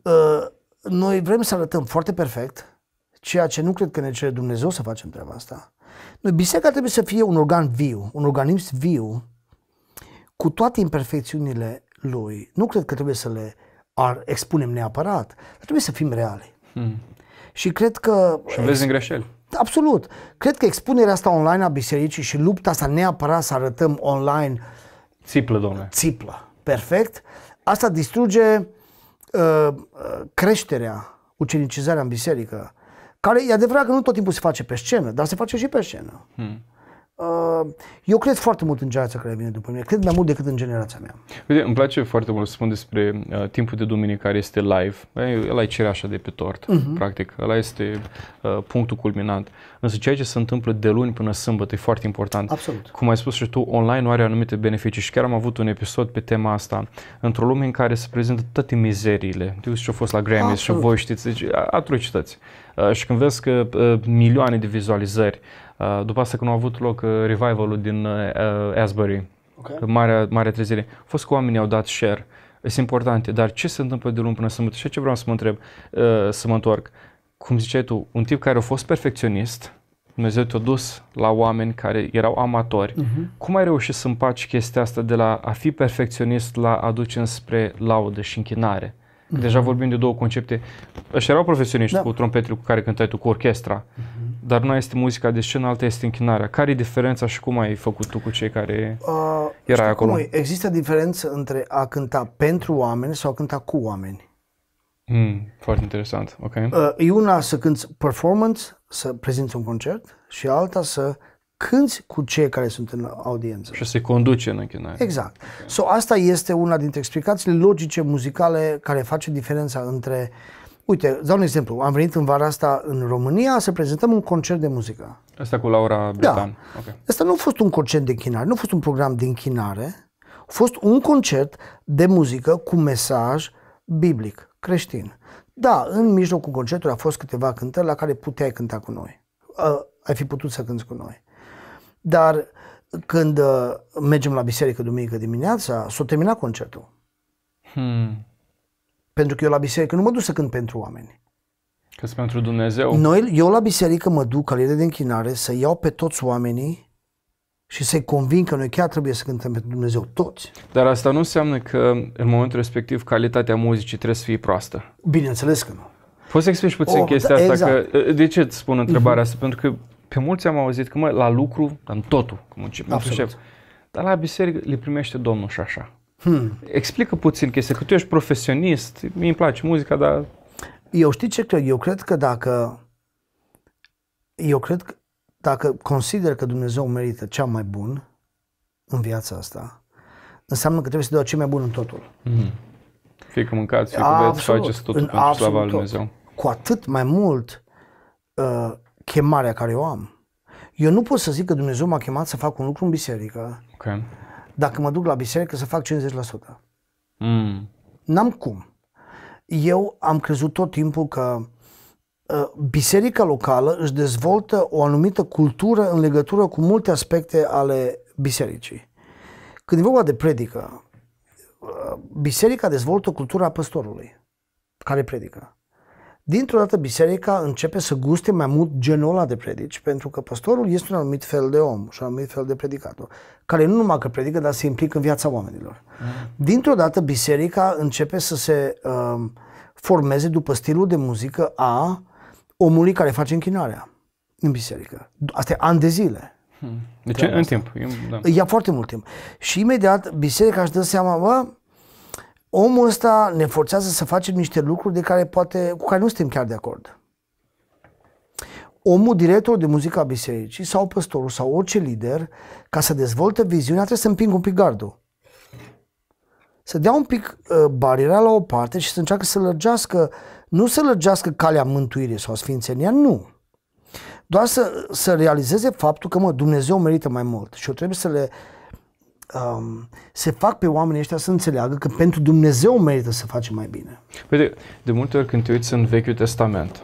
Uh, noi vrem să arătăm foarte perfect ceea ce nu cred că ne cere Dumnezeu să facem treaba asta. Noi, biserica trebuie să fie un organ viu, un organism viu, cu toate imperfecțiunile lui. Nu cred că trebuie să le ar expunem neapărat, dar trebuie să fim reali. Hmm. Și cred că... Și vezi în greșeli. Absolut. Cred că expunerea asta online a bisericii și lupta asta neapărat să arătăm online. Țiplă, domnule. Țiplă. Perfect. Asta distruge uh, uh, creșterea, ucenicizarea în biserică, care e adevărat că nu tot timpul se face pe scenă, dar se face și pe scenă. Hmm. Uh, eu cred foarte mult în generația care vine după mine, cred mai mult decât în generația mea. Uite, îmi place foarte mult să spun despre uh, timpul de duminică care este live. Ăla e cereașa de pe tort, uh-huh. practic. Ăla este uh, punctul culminant. Însă ceea ce se întâmplă de luni până sâmbătă e foarte important. Absolut. Cum ai spus și tu, online nu are anumite beneficii și chiar am avut un episod pe tema asta. Într-o lume în care se prezintă toate mizeriile. Tu ce a fost la Grammy și voi știți, deci atrocități. Uh, și când vezi că uh, milioane de vizualizări, Uh, după asta când a avut loc uh, revivalul din uh, Asbury, okay. marea, marea trezire, a fost că oamenii au dat share, Este important, dar ce se întâmplă de luni până sâmbătă? Și ce vreau să mă întreb, să mă întorc. Cum ziceai tu, un tip care a fost perfecționist, Dumnezeu te-a dus la oameni care erau amatori. Uh-huh. Cum ai reușit să împaci chestia asta de la a fi perfecționist la a duce înspre laudă și închinare? Uh-huh. Deja vorbim de două concepte. Așa erau profesioniști da. cu trompetele cu care cântai tu, cu orchestra. Uh-huh dar una este muzica de scenă, alta este închinarea. Care e diferența și cum ai făcut tu cu cei care uh, erai acolo? Cum e? Există diferență între a cânta pentru oameni sau a cânta cu oameni. Mm, foarte interesant, ok. Uh, e una să cânti performance, să prezinți un concert și alta să cânti cu cei care sunt în audiență. Și se conduce în închinare. Exact. Okay. So, asta este una dintre explicațiile logice muzicale care face diferența între uh, Uite, dau un exemplu. Am venit în vara asta în România să prezentăm un concert de muzică. Asta cu Laura Britan. Da. Okay. Asta nu a fost un concert de închinare, nu a fost un program de închinare. A fost un concert de muzică cu mesaj biblic, creștin. Da, în mijlocul concertului a fost câteva cântări la care puteai cânta cu noi. Uh, ai fi putut să cânti cu noi. Dar când uh, mergem la biserică duminică dimineața, s-a terminat concertul. Hmm. Pentru că eu la biserică nu mă duc să cânt pentru oameni. Că pentru Dumnezeu. Noi, eu la biserică mă duc, calitate de închinare, să iau pe toți oamenii și să-i convin că noi chiar trebuie să cântăm pentru Dumnezeu, toți. Dar asta nu înseamnă că în momentul respectiv calitatea muzicii trebuie să fie proastă. Bineînțeles că nu. Poți să explici puțin oh, chestia da, exact. asta? Că, exact. de ce îți spun mhm. întrebarea uh-huh. asta? Pentru că pe mulți am auzit că mă, la lucru, în totul, cum încep, Absolut. dar la biserică le primește Domnul și așa. Hmm. Explică puțin chestia, că tu ești profesionist, mi îmi place muzica, dar... Eu știi ce cred? Eu cred că dacă... Eu cred că dacă consider că Dumnezeu merită cea mai bun în viața asta, înseamnă că trebuie să dea cea mai bun în totul. Hmm. Fie că mâncați, fie că beți, faceți totul în pentru slava lui Dumnezeu. Cu atât mai mult uh, chemarea care o am. Eu nu pot să zic că Dumnezeu m-a chemat să fac un lucru în biserică. Okay dacă mă duc la biserică să fac 50%. Mm. N-am cum. Eu am crezut tot timpul că ă, biserica locală își dezvoltă o anumită cultură în legătură cu multe aspecte ale bisericii. Când e vorba de predică, ă, biserica dezvoltă cultura păstorului care predică. Dintr-o dată biserica începe să guste mai mult genul ăla de predici, pentru că păstorul este un anumit fel de om și un anumit fel de predicator, care nu numai că predică, dar se implică în viața oamenilor. Mm. Dintr-o dată biserica începe să se uh, formeze după stilul de muzică a omului care face închinarea în biserică. Asta e ani de zile. Hmm. Deci în asta. timp. Eu, da. Ia foarte mult timp. Și imediat biserica își dă seama, bă, omul ăsta ne forțează să facem niște lucruri de care poate, cu care nu suntem chiar de acord. Omul director de muzică a bisericii sau păstorul sau orice lider, ca să dezvolte viziunea, trebuie să împingă un pic gardul. Să dea un pic uh, bariera la o parte și să încearcă să lărgească, nu să lărgească calea mântuirii sau sfințenia, nu. Doar să, să realizeze faptul că, mă, Dumnezeu merită mai mult și eu trebuie să le uh, um, se fac pe oamenii ăștia să înțeleagă că pentru Dumnezeu merită să facem mai bine. Păi de, de multe ori când te uiți în Vechiul Testament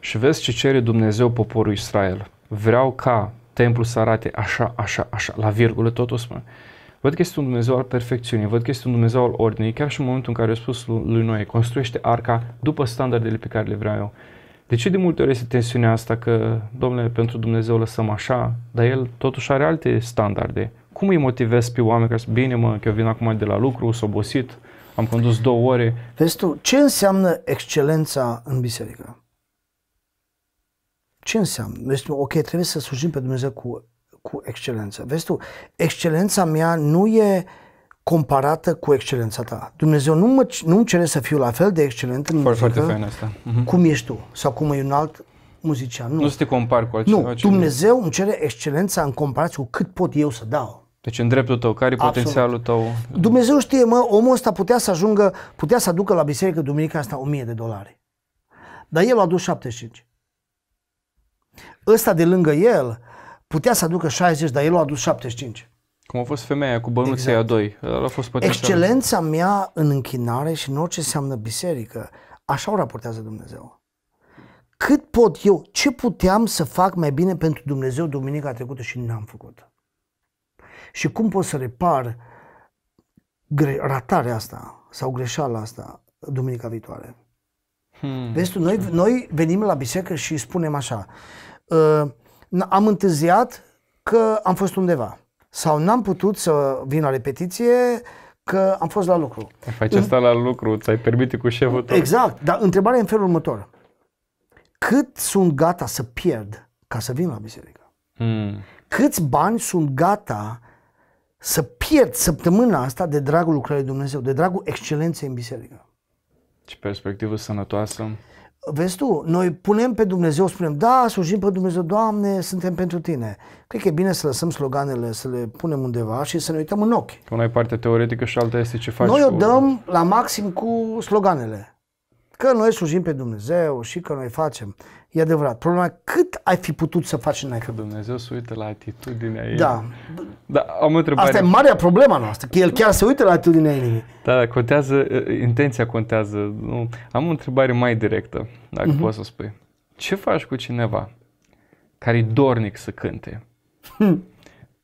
și vezi ce cere Dumnezeu poporul Israel, vreau ca templul să arate așa, așa, așa, la virgulă totul spune. Văd că este un Dumnezeu al perfecțiunii, văd că este un Dumnezeu al ordinii, chiar și în momentul în care a spus lui Noe, construiește arca după standardele pe care le vreau eu. De ce de multe ori este tensiunea asta că, domnule, pentru Dumnezeu lăsăm așa, dar El totuși are alte standarde, cum îi motivezi pe oameni care sunt bine mă, că eu vin acum de la lucru, sunt obosit, am condus două ore. Vezi tu, ce înseamnă excelența în biserică? Ce înseamnă? Este, ok, trebuie să slujim pe Dumnezeu cu, cu excelență. Vezi tu, excelența mea nu e comparată cu excelența ta. Dumnezeu nu mă, nu-mi cere să fiu la fel de excelent în foarte, muzică foarte asta. Uh-huh. cum ești tu sau cum e un alt muzician. Nu, nu să te compari cu altcineva. Nu, Dumnezeu îmi cere excelența în comparație cu cât pot eu să dau. Deci în dreptul tău, care e potențialul tău? Dumnezeu știe, mă, omul ăsta putea să ajungă, putea să aducă la biserică duminica asta 1000 de dolari. Dar el a adus 75. Ăsta de lângă el putea să aducă 60, dar el a adus 75. Cum a fost femeia cu bănuții exact. a doi. A fost Excelența mea în închinare și în orice înseamnă biserică, așa o raportează Dumnezeu. Cât pot eu, ce puteam să fac mai bine pentru Dumnezeu duminica trecută și n-am făcut? și cum pot să repar gre- ratarea asta sau greșeala asta duminica viitoare. Hmm. Vezi tu, noi, noi venim la biserică și spunem așa, uh, am întârziat că am fost undeva sau n-am putut să vin la repetiție că am fost la lucru. Faci asta la lucru, ți-ai permite cu șeful tău. Exact, dar întrebarea e în felul următor. Cât sunt gata să pierd ca să vin la biserică? Hmm. Câți bani sunt gata să pierd săptămâna asta de dragul lucrării Dumnezeu, de dragul excelenței în biserică. Ce perspectivă sănătoasă. Vezi tu, noi punem pe Dumnezeu, spunem, da, slujim pe Dumnezeu, Doamne, suntem pentru Tine. Cred că e bine să lăsăm sloganele, să le punem undeva și să ne uităm în ochi. Una e partea teoretică și alta este ce faci Noi o dăm cu... la maxim cu sloganele. Că noi slujim pe Dumnezeu și că noi facem. E adevărat. Problema e cât ai fi putut să faci înainte? Că Dumnezeu se uită la atitudinea ei. Da. da am o întrebare. Asta e marea problema noastră, că el chiar se uită la atitudinea ei. Da, contează, uh, intenția contează. Nu. Am o întrebare mai directă, dacă uh-huh. poți să spui. Ce faci cu cineva care e dornic să cânte, hmm.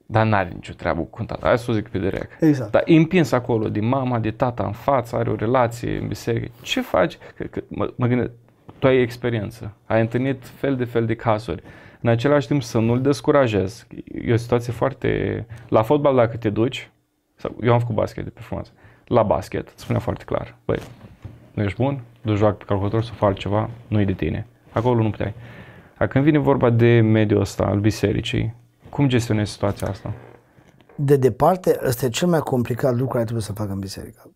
dar n-are nicio treabă cu cântat? Hai să o zic pe direct. Exact. Dar împins acolo de mama, de tata în față, are o relație în biserică. Ce faci? Că, că, mă, mă gândesc, tu ai experiență, ai întâlnit fel de fel de cazuri. În același timp să nu-l descurajez. E o situație foarte... La fotbal dacă te duci, sau eu am făcut basket de performanță, la basket spunea foarte clar, băi, nu ești bun, du joacă pe calculator să faci ceva, nu e de tine. Acolo nu puteai. Dar când vine vorba de mediul ăsta al bisericii, cum gestionezi situația asta? De departe, ăsta e cel mai complicat lucru care trebuie să facă în biserică.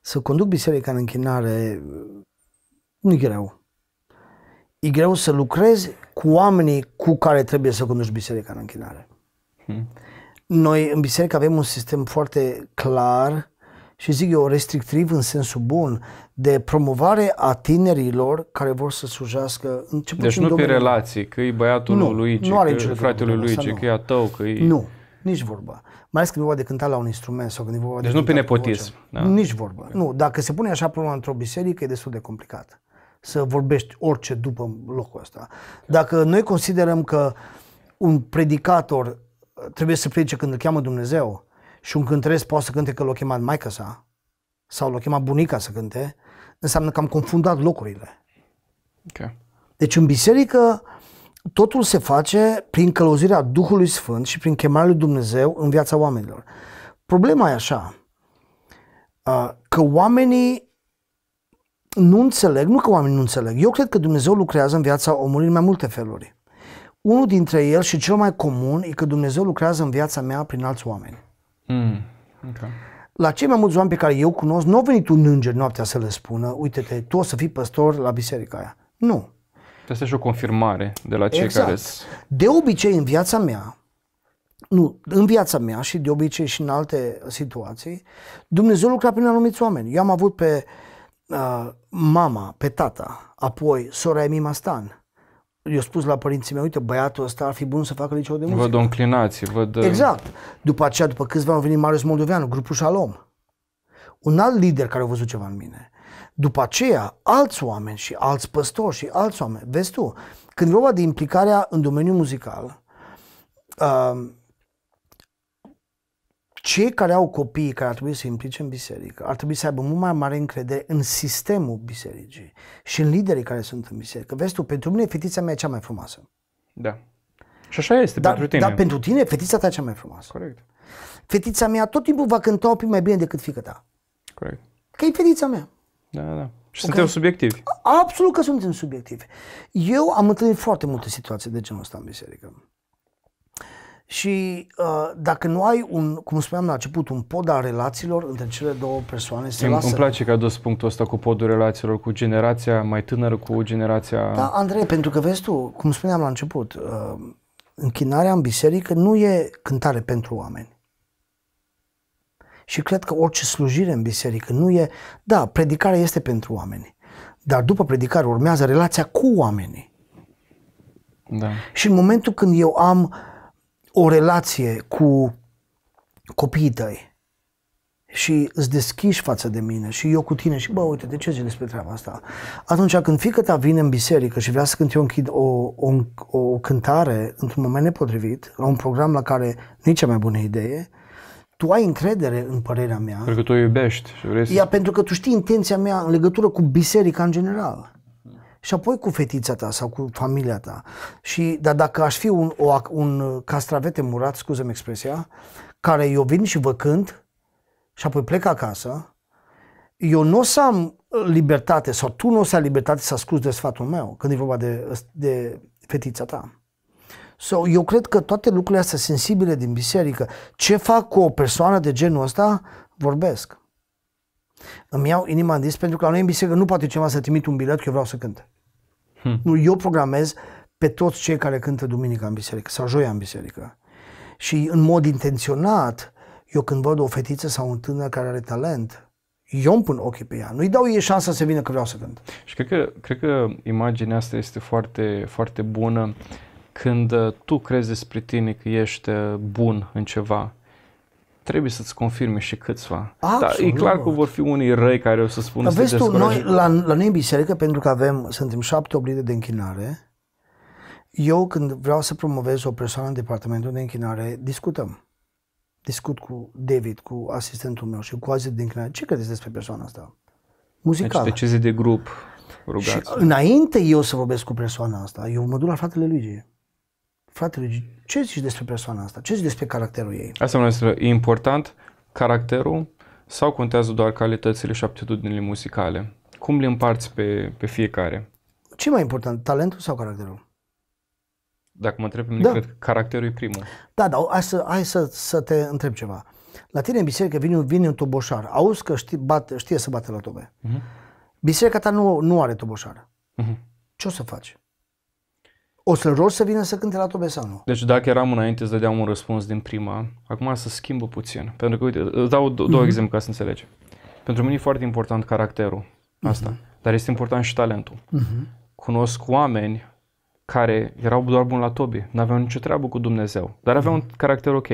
Să conduc biserica în închinare nu greu. E greu să lucrezi cu oamenii cu care trebuie să conduci biserica în închinare. Hmm. Noi în biserică avem un sistem foarte clar și zic eu restrictiv în sensul bun de promovare a tinerilor care vor să slujească început Deci nu domeniul... pe relații, că e băiatul nu, lui Luigi, nu are că e fratele lui Luigi, că e a tău, că e... Nu, nici vorba. Mai ales când e vorba de cântat la un instrument sau când e vorba deci de nu pe nepotism. Da. Nici vorba. Nu, dacă se pune așa problema într-o biserică e destul de complicată să vorbești orice după locul ăsta. Dacă noi considerăm că un predicator uh, trebuie să predice când îl cheamă Dumnezeu și un cântăresc poate să cânte că l-a chemat maica sa sau l-a chemat bunica să cânte, înseamnă că am confundat locurile. Okay. Deci în biserică totul se face prin călăuzirea Duhului Sfânt și prin chemarea lui Dumnezeu în viața oamenilor. Problema e așa, uh, că oamenii nu înțeleg, nu că oamenii nu înțeleg, eu cred că Dumnezeu lucrează în viața omului în mai multe feluri. Unul dintre el și cel mai comun e că Dumnezeu lucrează în viața mea prin alți oameni. Mm. Okay. La cei mai mulți oameni pe care eu cunosc, nu a venit un înger noaptea să le spună, uite-te, tu o să fii păstor la biserica aia. Nu. Asta și o confirmare de la cei exact. care De obicei în viața mea, nu, în viața mea și de obicei și în alte situații, Dumnezeu lucra prin anumiți oameni. Eu am avut pe uh, mama pe tata, apoi sora e Mima Stan. Eu spus la părinții mei, uite, băiatul ăsta ar fi bun să facă liceu de muzică. Văd o înclinație, văd... Exact. După aceea, după câțiva ani, a venit Marius Moldoveanu, grupul Shalom. Un alt lider care a văzut ceva în mine. După aceea, alți oameni și alți păstori și alți oameni. Vezi tu, când vorba de implicarea în domeniul muzical, uh, cei care au copii care ar trebui să implice în biserică, ar trebui să aibă mult mai mare încredere în sistemul bisericii și în liderii care sunt în biserică. Vezi tu, pentru mine fetița mea e cea mai frumoasă. Da. Și așa este da, pentru tine. Dar pentru tine, fetița ta e cea mai frumoasă. Corect. Fetița mea tot timpul va cânta o pic mai bine decât fica ta. Corect. Că e fetița mea. Da, da. da. Și okay. suntem subiectivi. Absolut că suntem subiectivi. Eu am întâlnit foarte multe situații de genul ăsta în biserică. Și uh, dacă nu ai un, cum spuneam la început, un pod al relațiilor între cele două persoane, se îmi, lasă... Îmi place că a dus punctul ăsta cu podul relațiilor, cu generația mai tânără, cu generația... Da, Andrei, pentru că vezi tu, cum spuneam la început, uh, închinarea în biserică nu e cântare pentru oameni. Și cred că orice slujire în biserică nu e... Da, predicarea este pentru oameni, dar după predicare urmează relația cu oamenii. Da. Și în momentul când eu am o relație cu copiii tăi și îți deschiși față de mine și eu cu tine și bă, uite, de ce zici despre treaba asta? Atunci când fică ta vine în biserică și vrea să cânte o, o, o, o cântare într-un moment nepotrivit, la un program la care nu e cea mai bună idee, tu ai încredere în părerea mea. Pentru că tu o iubești și vrei să... Ea, pentru că tu știi intenția mea în legătură cu biserica în general și apoi cu fetița ta sau cu familia ta. Și, dar dacă aș fi un, o, un castravete murat, scuză-mi expresia, care eu vin și vă cânt și apoi plec acasă, eu nu o să am libertate sau tu nu o să ai libertate să asculti de sfatul meu când e vorba de, de fetița ta. So, eu cred că toate lucrurile astea sensibile din biserică, ce fac cu o persoană de genul ăsta, vorbesc. Îmi iau inima în disc pentru că la noi în biserică nu poate ceva să trimit un bilet că eu vreau să cânt. Hmm. Nu, eu programez pe toți cei care cântă duminica în biserică sau joia în biserică. Și în mod intenționat, eu când văd o fetiță sau un tânăr care are talent, eu îmi pun ochii pe ea. Nu-i dau ei șansa să vină că vreau să cânt. Și cred că, cred că imaginea asta este foarte, foarte bună când uh, tu crezi despre tine că ești uh, bun în ceva trebuie să-ți confirme și câțiva. Absolut. Da, e clar că vor fi unii răi care o să spună Vezi să tu, noi la, la noi în biserică, pentru că avem, suntem șapte oblide de închinare, eu când vreau să promovez o persoană în departamentul de închinare, discutăm. Discut cu David, cu asistentul meu și cu azi de închinare. Ce credeți despre persoana asta? Muzicală. Deci, de de grup rugați. Și înainte eu să vorbesc cu persoana asta, eu mă duc la fratele Luigi fratele, ce zici despre persoana asta? Ce zici despre caracterul ei? Asta mă este important caracterul sau contează doar calitățile și aptitudinile muzicale? Cum le împarți pe, pe fiecare? Ce mai important, talentul sau caracterul? Dacă mă întreb pe mine, da. cred că caracterul e primul. Da, da, hai să, hai să, să te întreb ceva. La tine în biserică vine, vine un toboșar, auzi că știe, bate, știe să bate la tobe. Uh-huh. Biserica ta nu, nu are toboșar. Uh-huh. Ce o să faci? o să-l rog să vină să cânte la tobe sau nu? Deci dacă eram înainte, îți dădeam un răspuns din prima, acum să schimbă puțin. Pentru că, uite, îți dau două mm-hmm. exemple ca să înțelegi. Pentru mine e foarte important caracterul asta, mhm. mm-hmm. dar este important și talentul. Mm-hmm. Cunosc oameni care erau doar buni la tobe, nu aveau nicio treabă cu Dumnezeu, dar aveau mm-hmm. un mhm. caracter ok.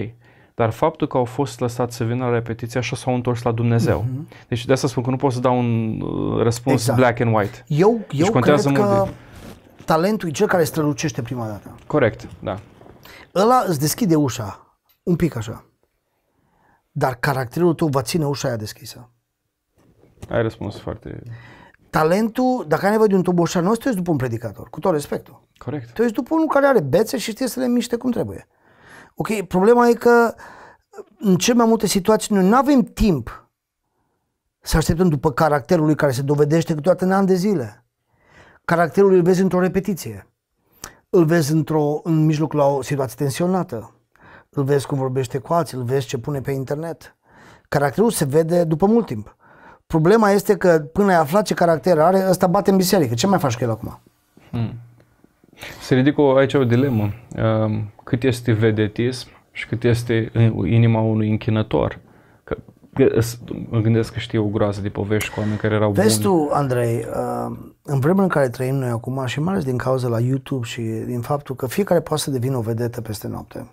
Dar faptul că au fost lăsați să vină la repetiție, așa s-au întors la Dumnezeu. Mm-hmm. Deci de asta spun că nu pot să dau un uh, răspuns exact. black and white. Eu, eu deci contează cred mult că... De talentul e cel care strălucește prima dată. Corect, da. Ăla îți deschide ușa, un pic așa. Dar caracterul tău va ține ușa aia deschisă. Ai răspuns foarte... Talentul, dacă ai nevoie de un toboșan nu ești după un predicator, cu tot respectul. Corect. Tu ești după unul care are bețe și știe să le miște cum trebuie. Ok, problema e că în cel mai multe situații noi nu avem timp să așteptăm după caracterul lui care se dovedește câteodată în ani de zile. Caracterul îl vezi într-o repetiție, îl vezi într-o, în mijloc la o situație tensionată, îl vezi cum vorbește cu alții, îl vezi ce pune pe internet. Caracterul se vede după mult timp. Problema este că până ai aflat ce caracter are, ăsta bate în biserică. Ce mai faci cu el acum? Hmm. Se ridică aici o dilemă. Cât este vedetism și cât este uh, inima unui închinător? mă gândesc că știu o groază de povești cu oameni care erau Vezi buni. tu, Andrei, uh, în vremea în care trăim noi acum și mai ales din cauza la YouTube și din faptul că fiecare poate să devină o vedetă peste noapte.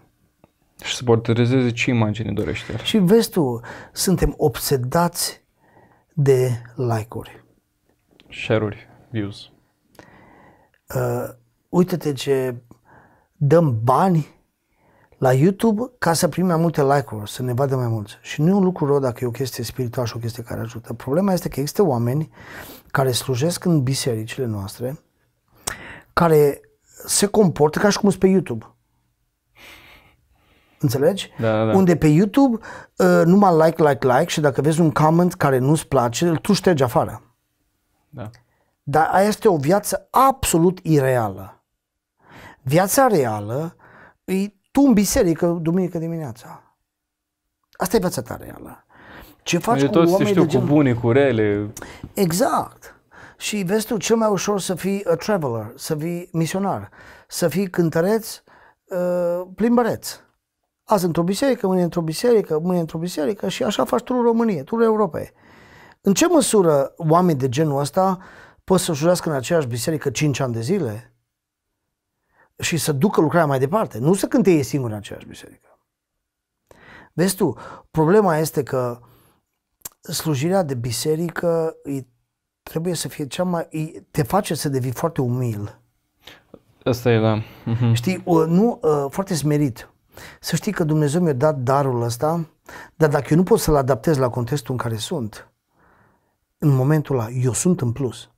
Și să portrezeze ce imagine dorește. Și vezi tu, suntem obsedați de like-uri. Share-uri, views. Uh, uite-te ce dăm bani la YouTube ca să primim mai multe like-uri, să ne vadă mai mulți. Și nu e un lucru rău dacă e o chestie spirituală și o chestie care ajută. Problema este că există oameni care slujesc în bisericile noastre, care se comportă ca și cum sunt pe YouTube. Înțelegi? Da, da. da. Unde pe YouTube uh, numai like, like, like și dacă vezi un comment care nu-ți place, tu ștergi afară. Da. Dar aia este o viață absolut ireală. Viața reală e tu în biserică duminică dimineața. Asta e viața ta reală. Ce faci Eu cu toți oamenii știu, de cu bune, cu rele. Exact. Și vezi tu, cel mai ușor să fii a traveler, să fii misionar, să fii cântăreț, uh, plimbăreț. Azi într-o biserică, mâine într-o biserică, mâine într-o biserică și așa faci turul României, turul Europei. În ce măsură oameni de genul ăsta pot să slujească în aceeași biserică 5 ani de zile, și să ducă lucrarea mai departe, nu să cânte ei singuri în aceeași biserică. Vezi tu, problema este că slujirea de biserică îi trebuie să fie cea mai... Îi, te face să devii foarte umil. Asta e, da. Uh-huh. Știi, nu, ă, foarte smerit. Să știi că Dumnezeu mi-a dat darul ăsta, dar dacă eu nu pot să-l adaptez la contextul în care sunt, în momentul ăla, eu sunt în plus.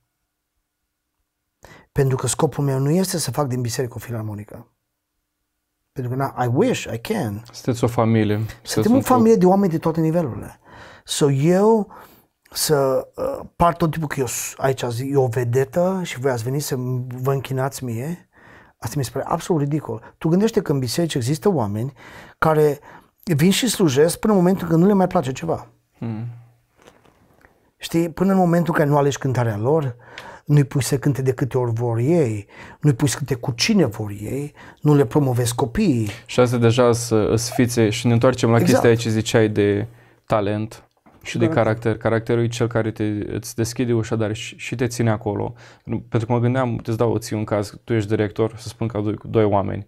Pentru că scopul meu nu este să fac din biserică o filarmonică. Pentru că na, I wish, I can. Sunteți o familie. Suntem o familie de oameni de toate nivelurile. So eu să uh, par tot timpul că eu aici e o vedetă și voi ați venit să vă închinați mie, asta mi se pare absolut ridicol. Tu gândește că în biserică există oameni care vin și slujesc până în momentul când nu le mai place ceva. Hmm. Știi, până în momentul în care nu alegi cântarea lor, nu-i pui să cânte de câte ori vor ei, nu-i pui să cânte cu cine vor ei, nu le promovezi copiii. Și asta deja să sfițe și ne întoarcem la exact. chestia aia ce ziceai de talent și de caracter. Caracterul e cel care te, îți deschide ușa, dar și, și te ține acolo. Pentru că mă gândeam, te dau ții un caz, tu ești director, să spun că doi, doi oameni.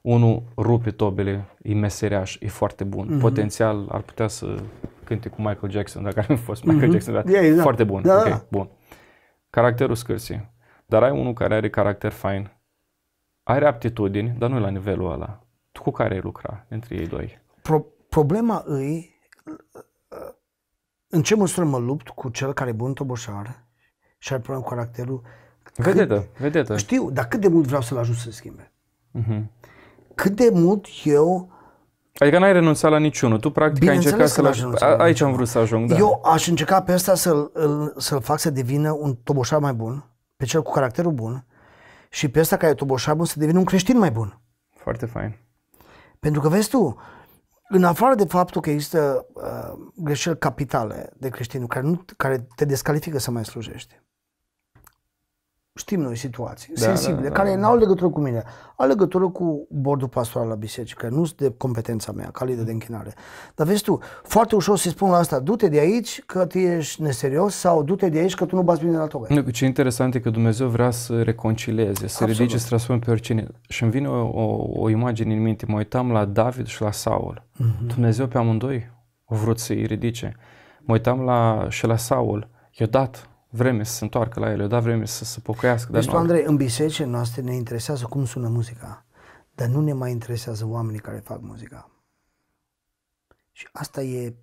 Unul rupe tobele, e meseriaș, e foarte bun, mm-hmm. potențial ar putea să cânte cu Michael Jackson, dacă ar fi fost Michael mm-hmm. Jackson, dar yeah, exact. foarte bun, da, okay, da. bun caracterul scârții. dar ai unul care are caracter fain, are aptitudini, dar nu la nivelul ăla. Tu cu care ai lucra între ei doi? Pro- problema îi în ce măsură mă lupt cu cel care e bun toboșar și are problemă cu caracterul. Vedetă, de vedetă. Știu, dar cât de mult vreau să-l ajut să schimbe. Uh-huh. Cât de mult eu Adică n-ai renunțat la niciunul. Tu practic ai încercat să-l ajungi. Aici am vrut să ajung, da. Eu aș încerca pe ăsta să-l, să-l fac să devină un toboșar mai bun, pe cel cu caracterul bun, și pe ăsta care e toboșar bun să devină un creștin mai bun. Foarte fain. Pentru că, vezi tu, în afară de faptul că există uh, greșeli capitale de creștinul care, nu, care te descalifică să mai slujești, știm noi situații da, sensibile, da, da, care da, da. n-au legătură cu mine, au legătură cu bordul pastoral la biserică, care nu sunt de competența mea, ca lider de închinare. Dar vezi tu, foarte ușor să-i spun la asta, du-te de aici că tu ești neserios sau du-te de aici că tu nu bați bine la tobe. Ce interesant e că Dumnezeu vrea să reconcilieze, să ridice, să transforme pe oricine. Și îmi vine o, o, o imagine în minte, mă uitam la David și la Saul. Mm-hmm. Dumnezeu pe amândoi a vrut să-i ridice. Mă uitam la, și la Saul, i-a dat vreme să se întoarcă la ele, da vreme să se pocăiască. Deci, dar Andrei, în bisericile noastre ne interesează cum sună muzica, dar nu ne mai interesează oamenii care fac muzica. Și asta e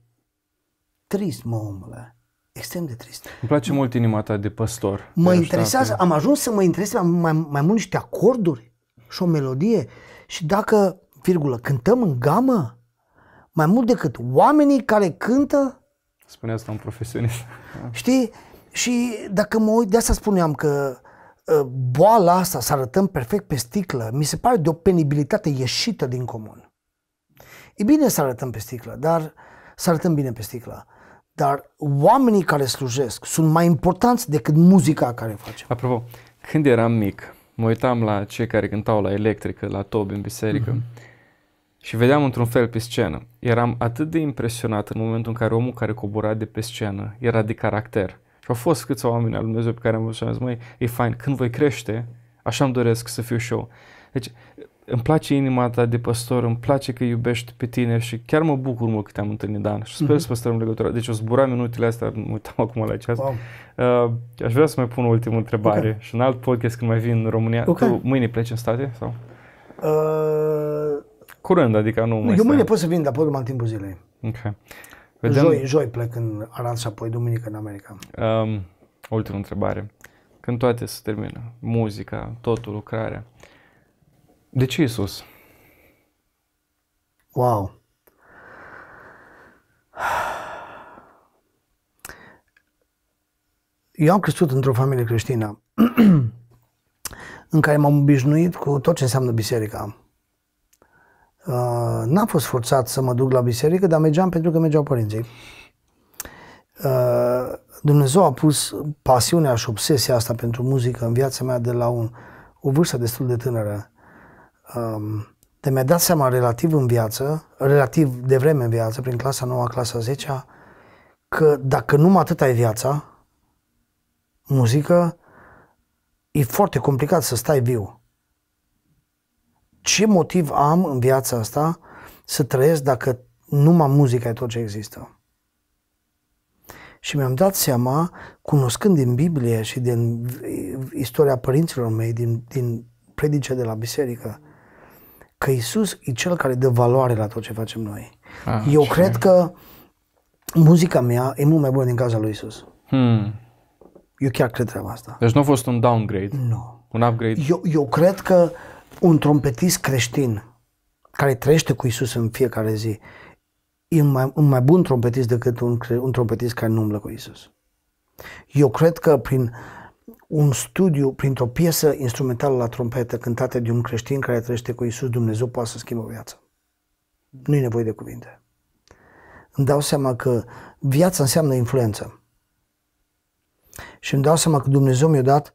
trist, mă, omule. Extrem de trist. Îmi place mult inima ta de păstor. Mă interesează, am ajuns să mă intereseze mai, mai mult niște acorduri și o melodie. Și dacă, virgulă, cântăm în gamă, mai mult decât oamenii care cântă... Spune asta un profesionist. Știi? Și dacă mă uit, de asta spuneam că ă, boala asta, să arătăm perfect pe sticlă, mi se pare de o penibilitate ieșită din comun. E bine să arătăm pe sticlă, dar să arătăm bine pe sticlă. Dar oamenii care slujesc sunt mai importanți decât muzica care face. Apropo, când eram mic, mă uitam la cei care cântau la electrică, la tobi în biserică mm-hmm. și vedeam într-un fel pe scenă. Eram atât de impresionat în momentul în care omul care cobora de pe scenă era de caracter au fost câțiva oameni al Dumnezeu pe care am văzut și am zis, măi, e fain, când voi crește, așa îmi doresc să fiu și eu. Deci, îmi place inima ta de păstor, îmi place că iubești pe tine și chiar mă bucur mult că te-am întâlnit, Dan, și sper mm-hmm. să păstrăm legătura. Deci o zbura minutele astea, mă uitam acum la ceas. Wow. Uh, aș vrea să mai pun o ultimă întrebare okay. și în alt podcast când mai vin în România. Okay. Tu mâine pleci în state? sau? Uh... Curând, adică nu mai Eu mâine pot să vin, dar pot urma în timpul zilei. Okay. Vedem... Joi, joi plec în Arad și apoi duminică în America. Um, ultima întrebare. Când toate se termină, muzica, totul, lucrarea, de ce Isus? Wow! Eu am crescut într-o familie creștină în care m-am obișnuit cu tot ce înseamnă biserica. Uh, n-am fost forțat să mă duc la biserică, dar mergeam pentru că mergeau părinții. Uh, Dumnezeu a pus pasiunea și obsesia asta pentru muzică în viața mea de la un, o vârstă destul de tânără. Um, de mi-a dat seama relativ în viață, relativ de vreme în viață, prin clasa 9, clasa 10 că dacă nu atâta e viața, muzică, e foarte complicat să stai viu ce motiv am în viața asta să trăiesc dacă numai muzica e tot ce există. Și mi-am dat seama, cunoscând din Biblie și din istoria părinților mei, din, din predice de la biserică, că Isus e cel care dă valoare la tot ce facem noi. Ah, Eu ce... cred că muzica mea e mult mai bună din cauza lui Isus. Hmm. Eu chiar cred treaba asta. Deci nu a fost un downgrade? Nu. Un upgrade? Eu, eu cred că uh, un trompetist creștin care trăiește cu Isus în fiecare zi e un mai, un mai bun trompetist decât un, un trompetist care nu umblă cu Isus. Eu cred că prin un studiu, printr-o piesă instrumentală la trompetă cântată de un creștin care trăiește cu Isus, Dumnezeu poate să schimbe viața. Nu e nevoie de cuvinte. Îmi dau seama că viața înseamnă influență. Și îmi dau seama că Dumnezeu mi-a dat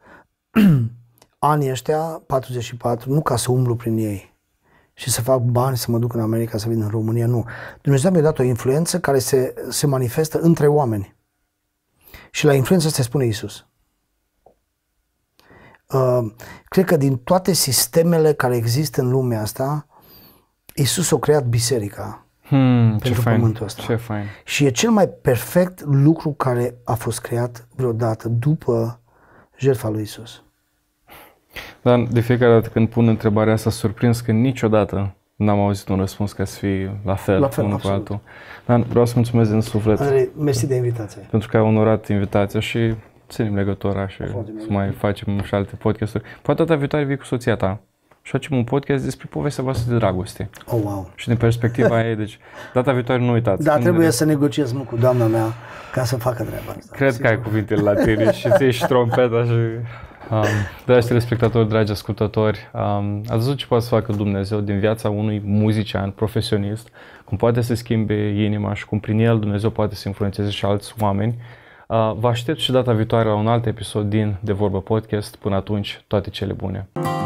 anii ăștia, 44, nu ca să umblu prin ei și să fac bani, să mă duc în America, să vin în România, nu. Dumnezeu mi-a dat o influență care se, se manifestă între oameni. Și la influență se spune Isus. Uh, cred că din toate sistemele care există în lumea asta, Isus a creat biserica hmm, pentru ce pământul fain, ăsta. Ce fain. Și e cel mai perfect lucru care a fost creat vreodată după jertfa lui Isus. Dar de fiecare dată când pun întrebarea asta, surprins că niciodată n-am auzit un răspuns ca să fie la fel, la fel unul absolut. cu altul. Dar vreau să mulțumesc din suflet. Andrei, mersi de invitație. Pentru că ai onorat invitația și ținem legătura și să mai facem și alte podcasturi. Poate data viitoare vii cu soția ta și facem un podcast despre povestea voastră de dragoste. Oh, wow! Și din perspectiva ei, deci data viitoare nu uitați. Da, trebuie de... să negociez mult cu doamna mea ca să facă treaba asta. Cred sigur. că ai cuvintele la tine și ți și trompeta și... Um, dragi telespectatori, dragi ascultători, um, ați văzut ce poate să facă Dumnezeu din viața unui muzician profesionist, cum poate să schimbe inima și cum prin el Dumnezeu poate să influențeze și alți oameni. Uh, vă aștept și data viitoare la un alt episod din De Vorbă Podcast. Până atunci, toate cele bune!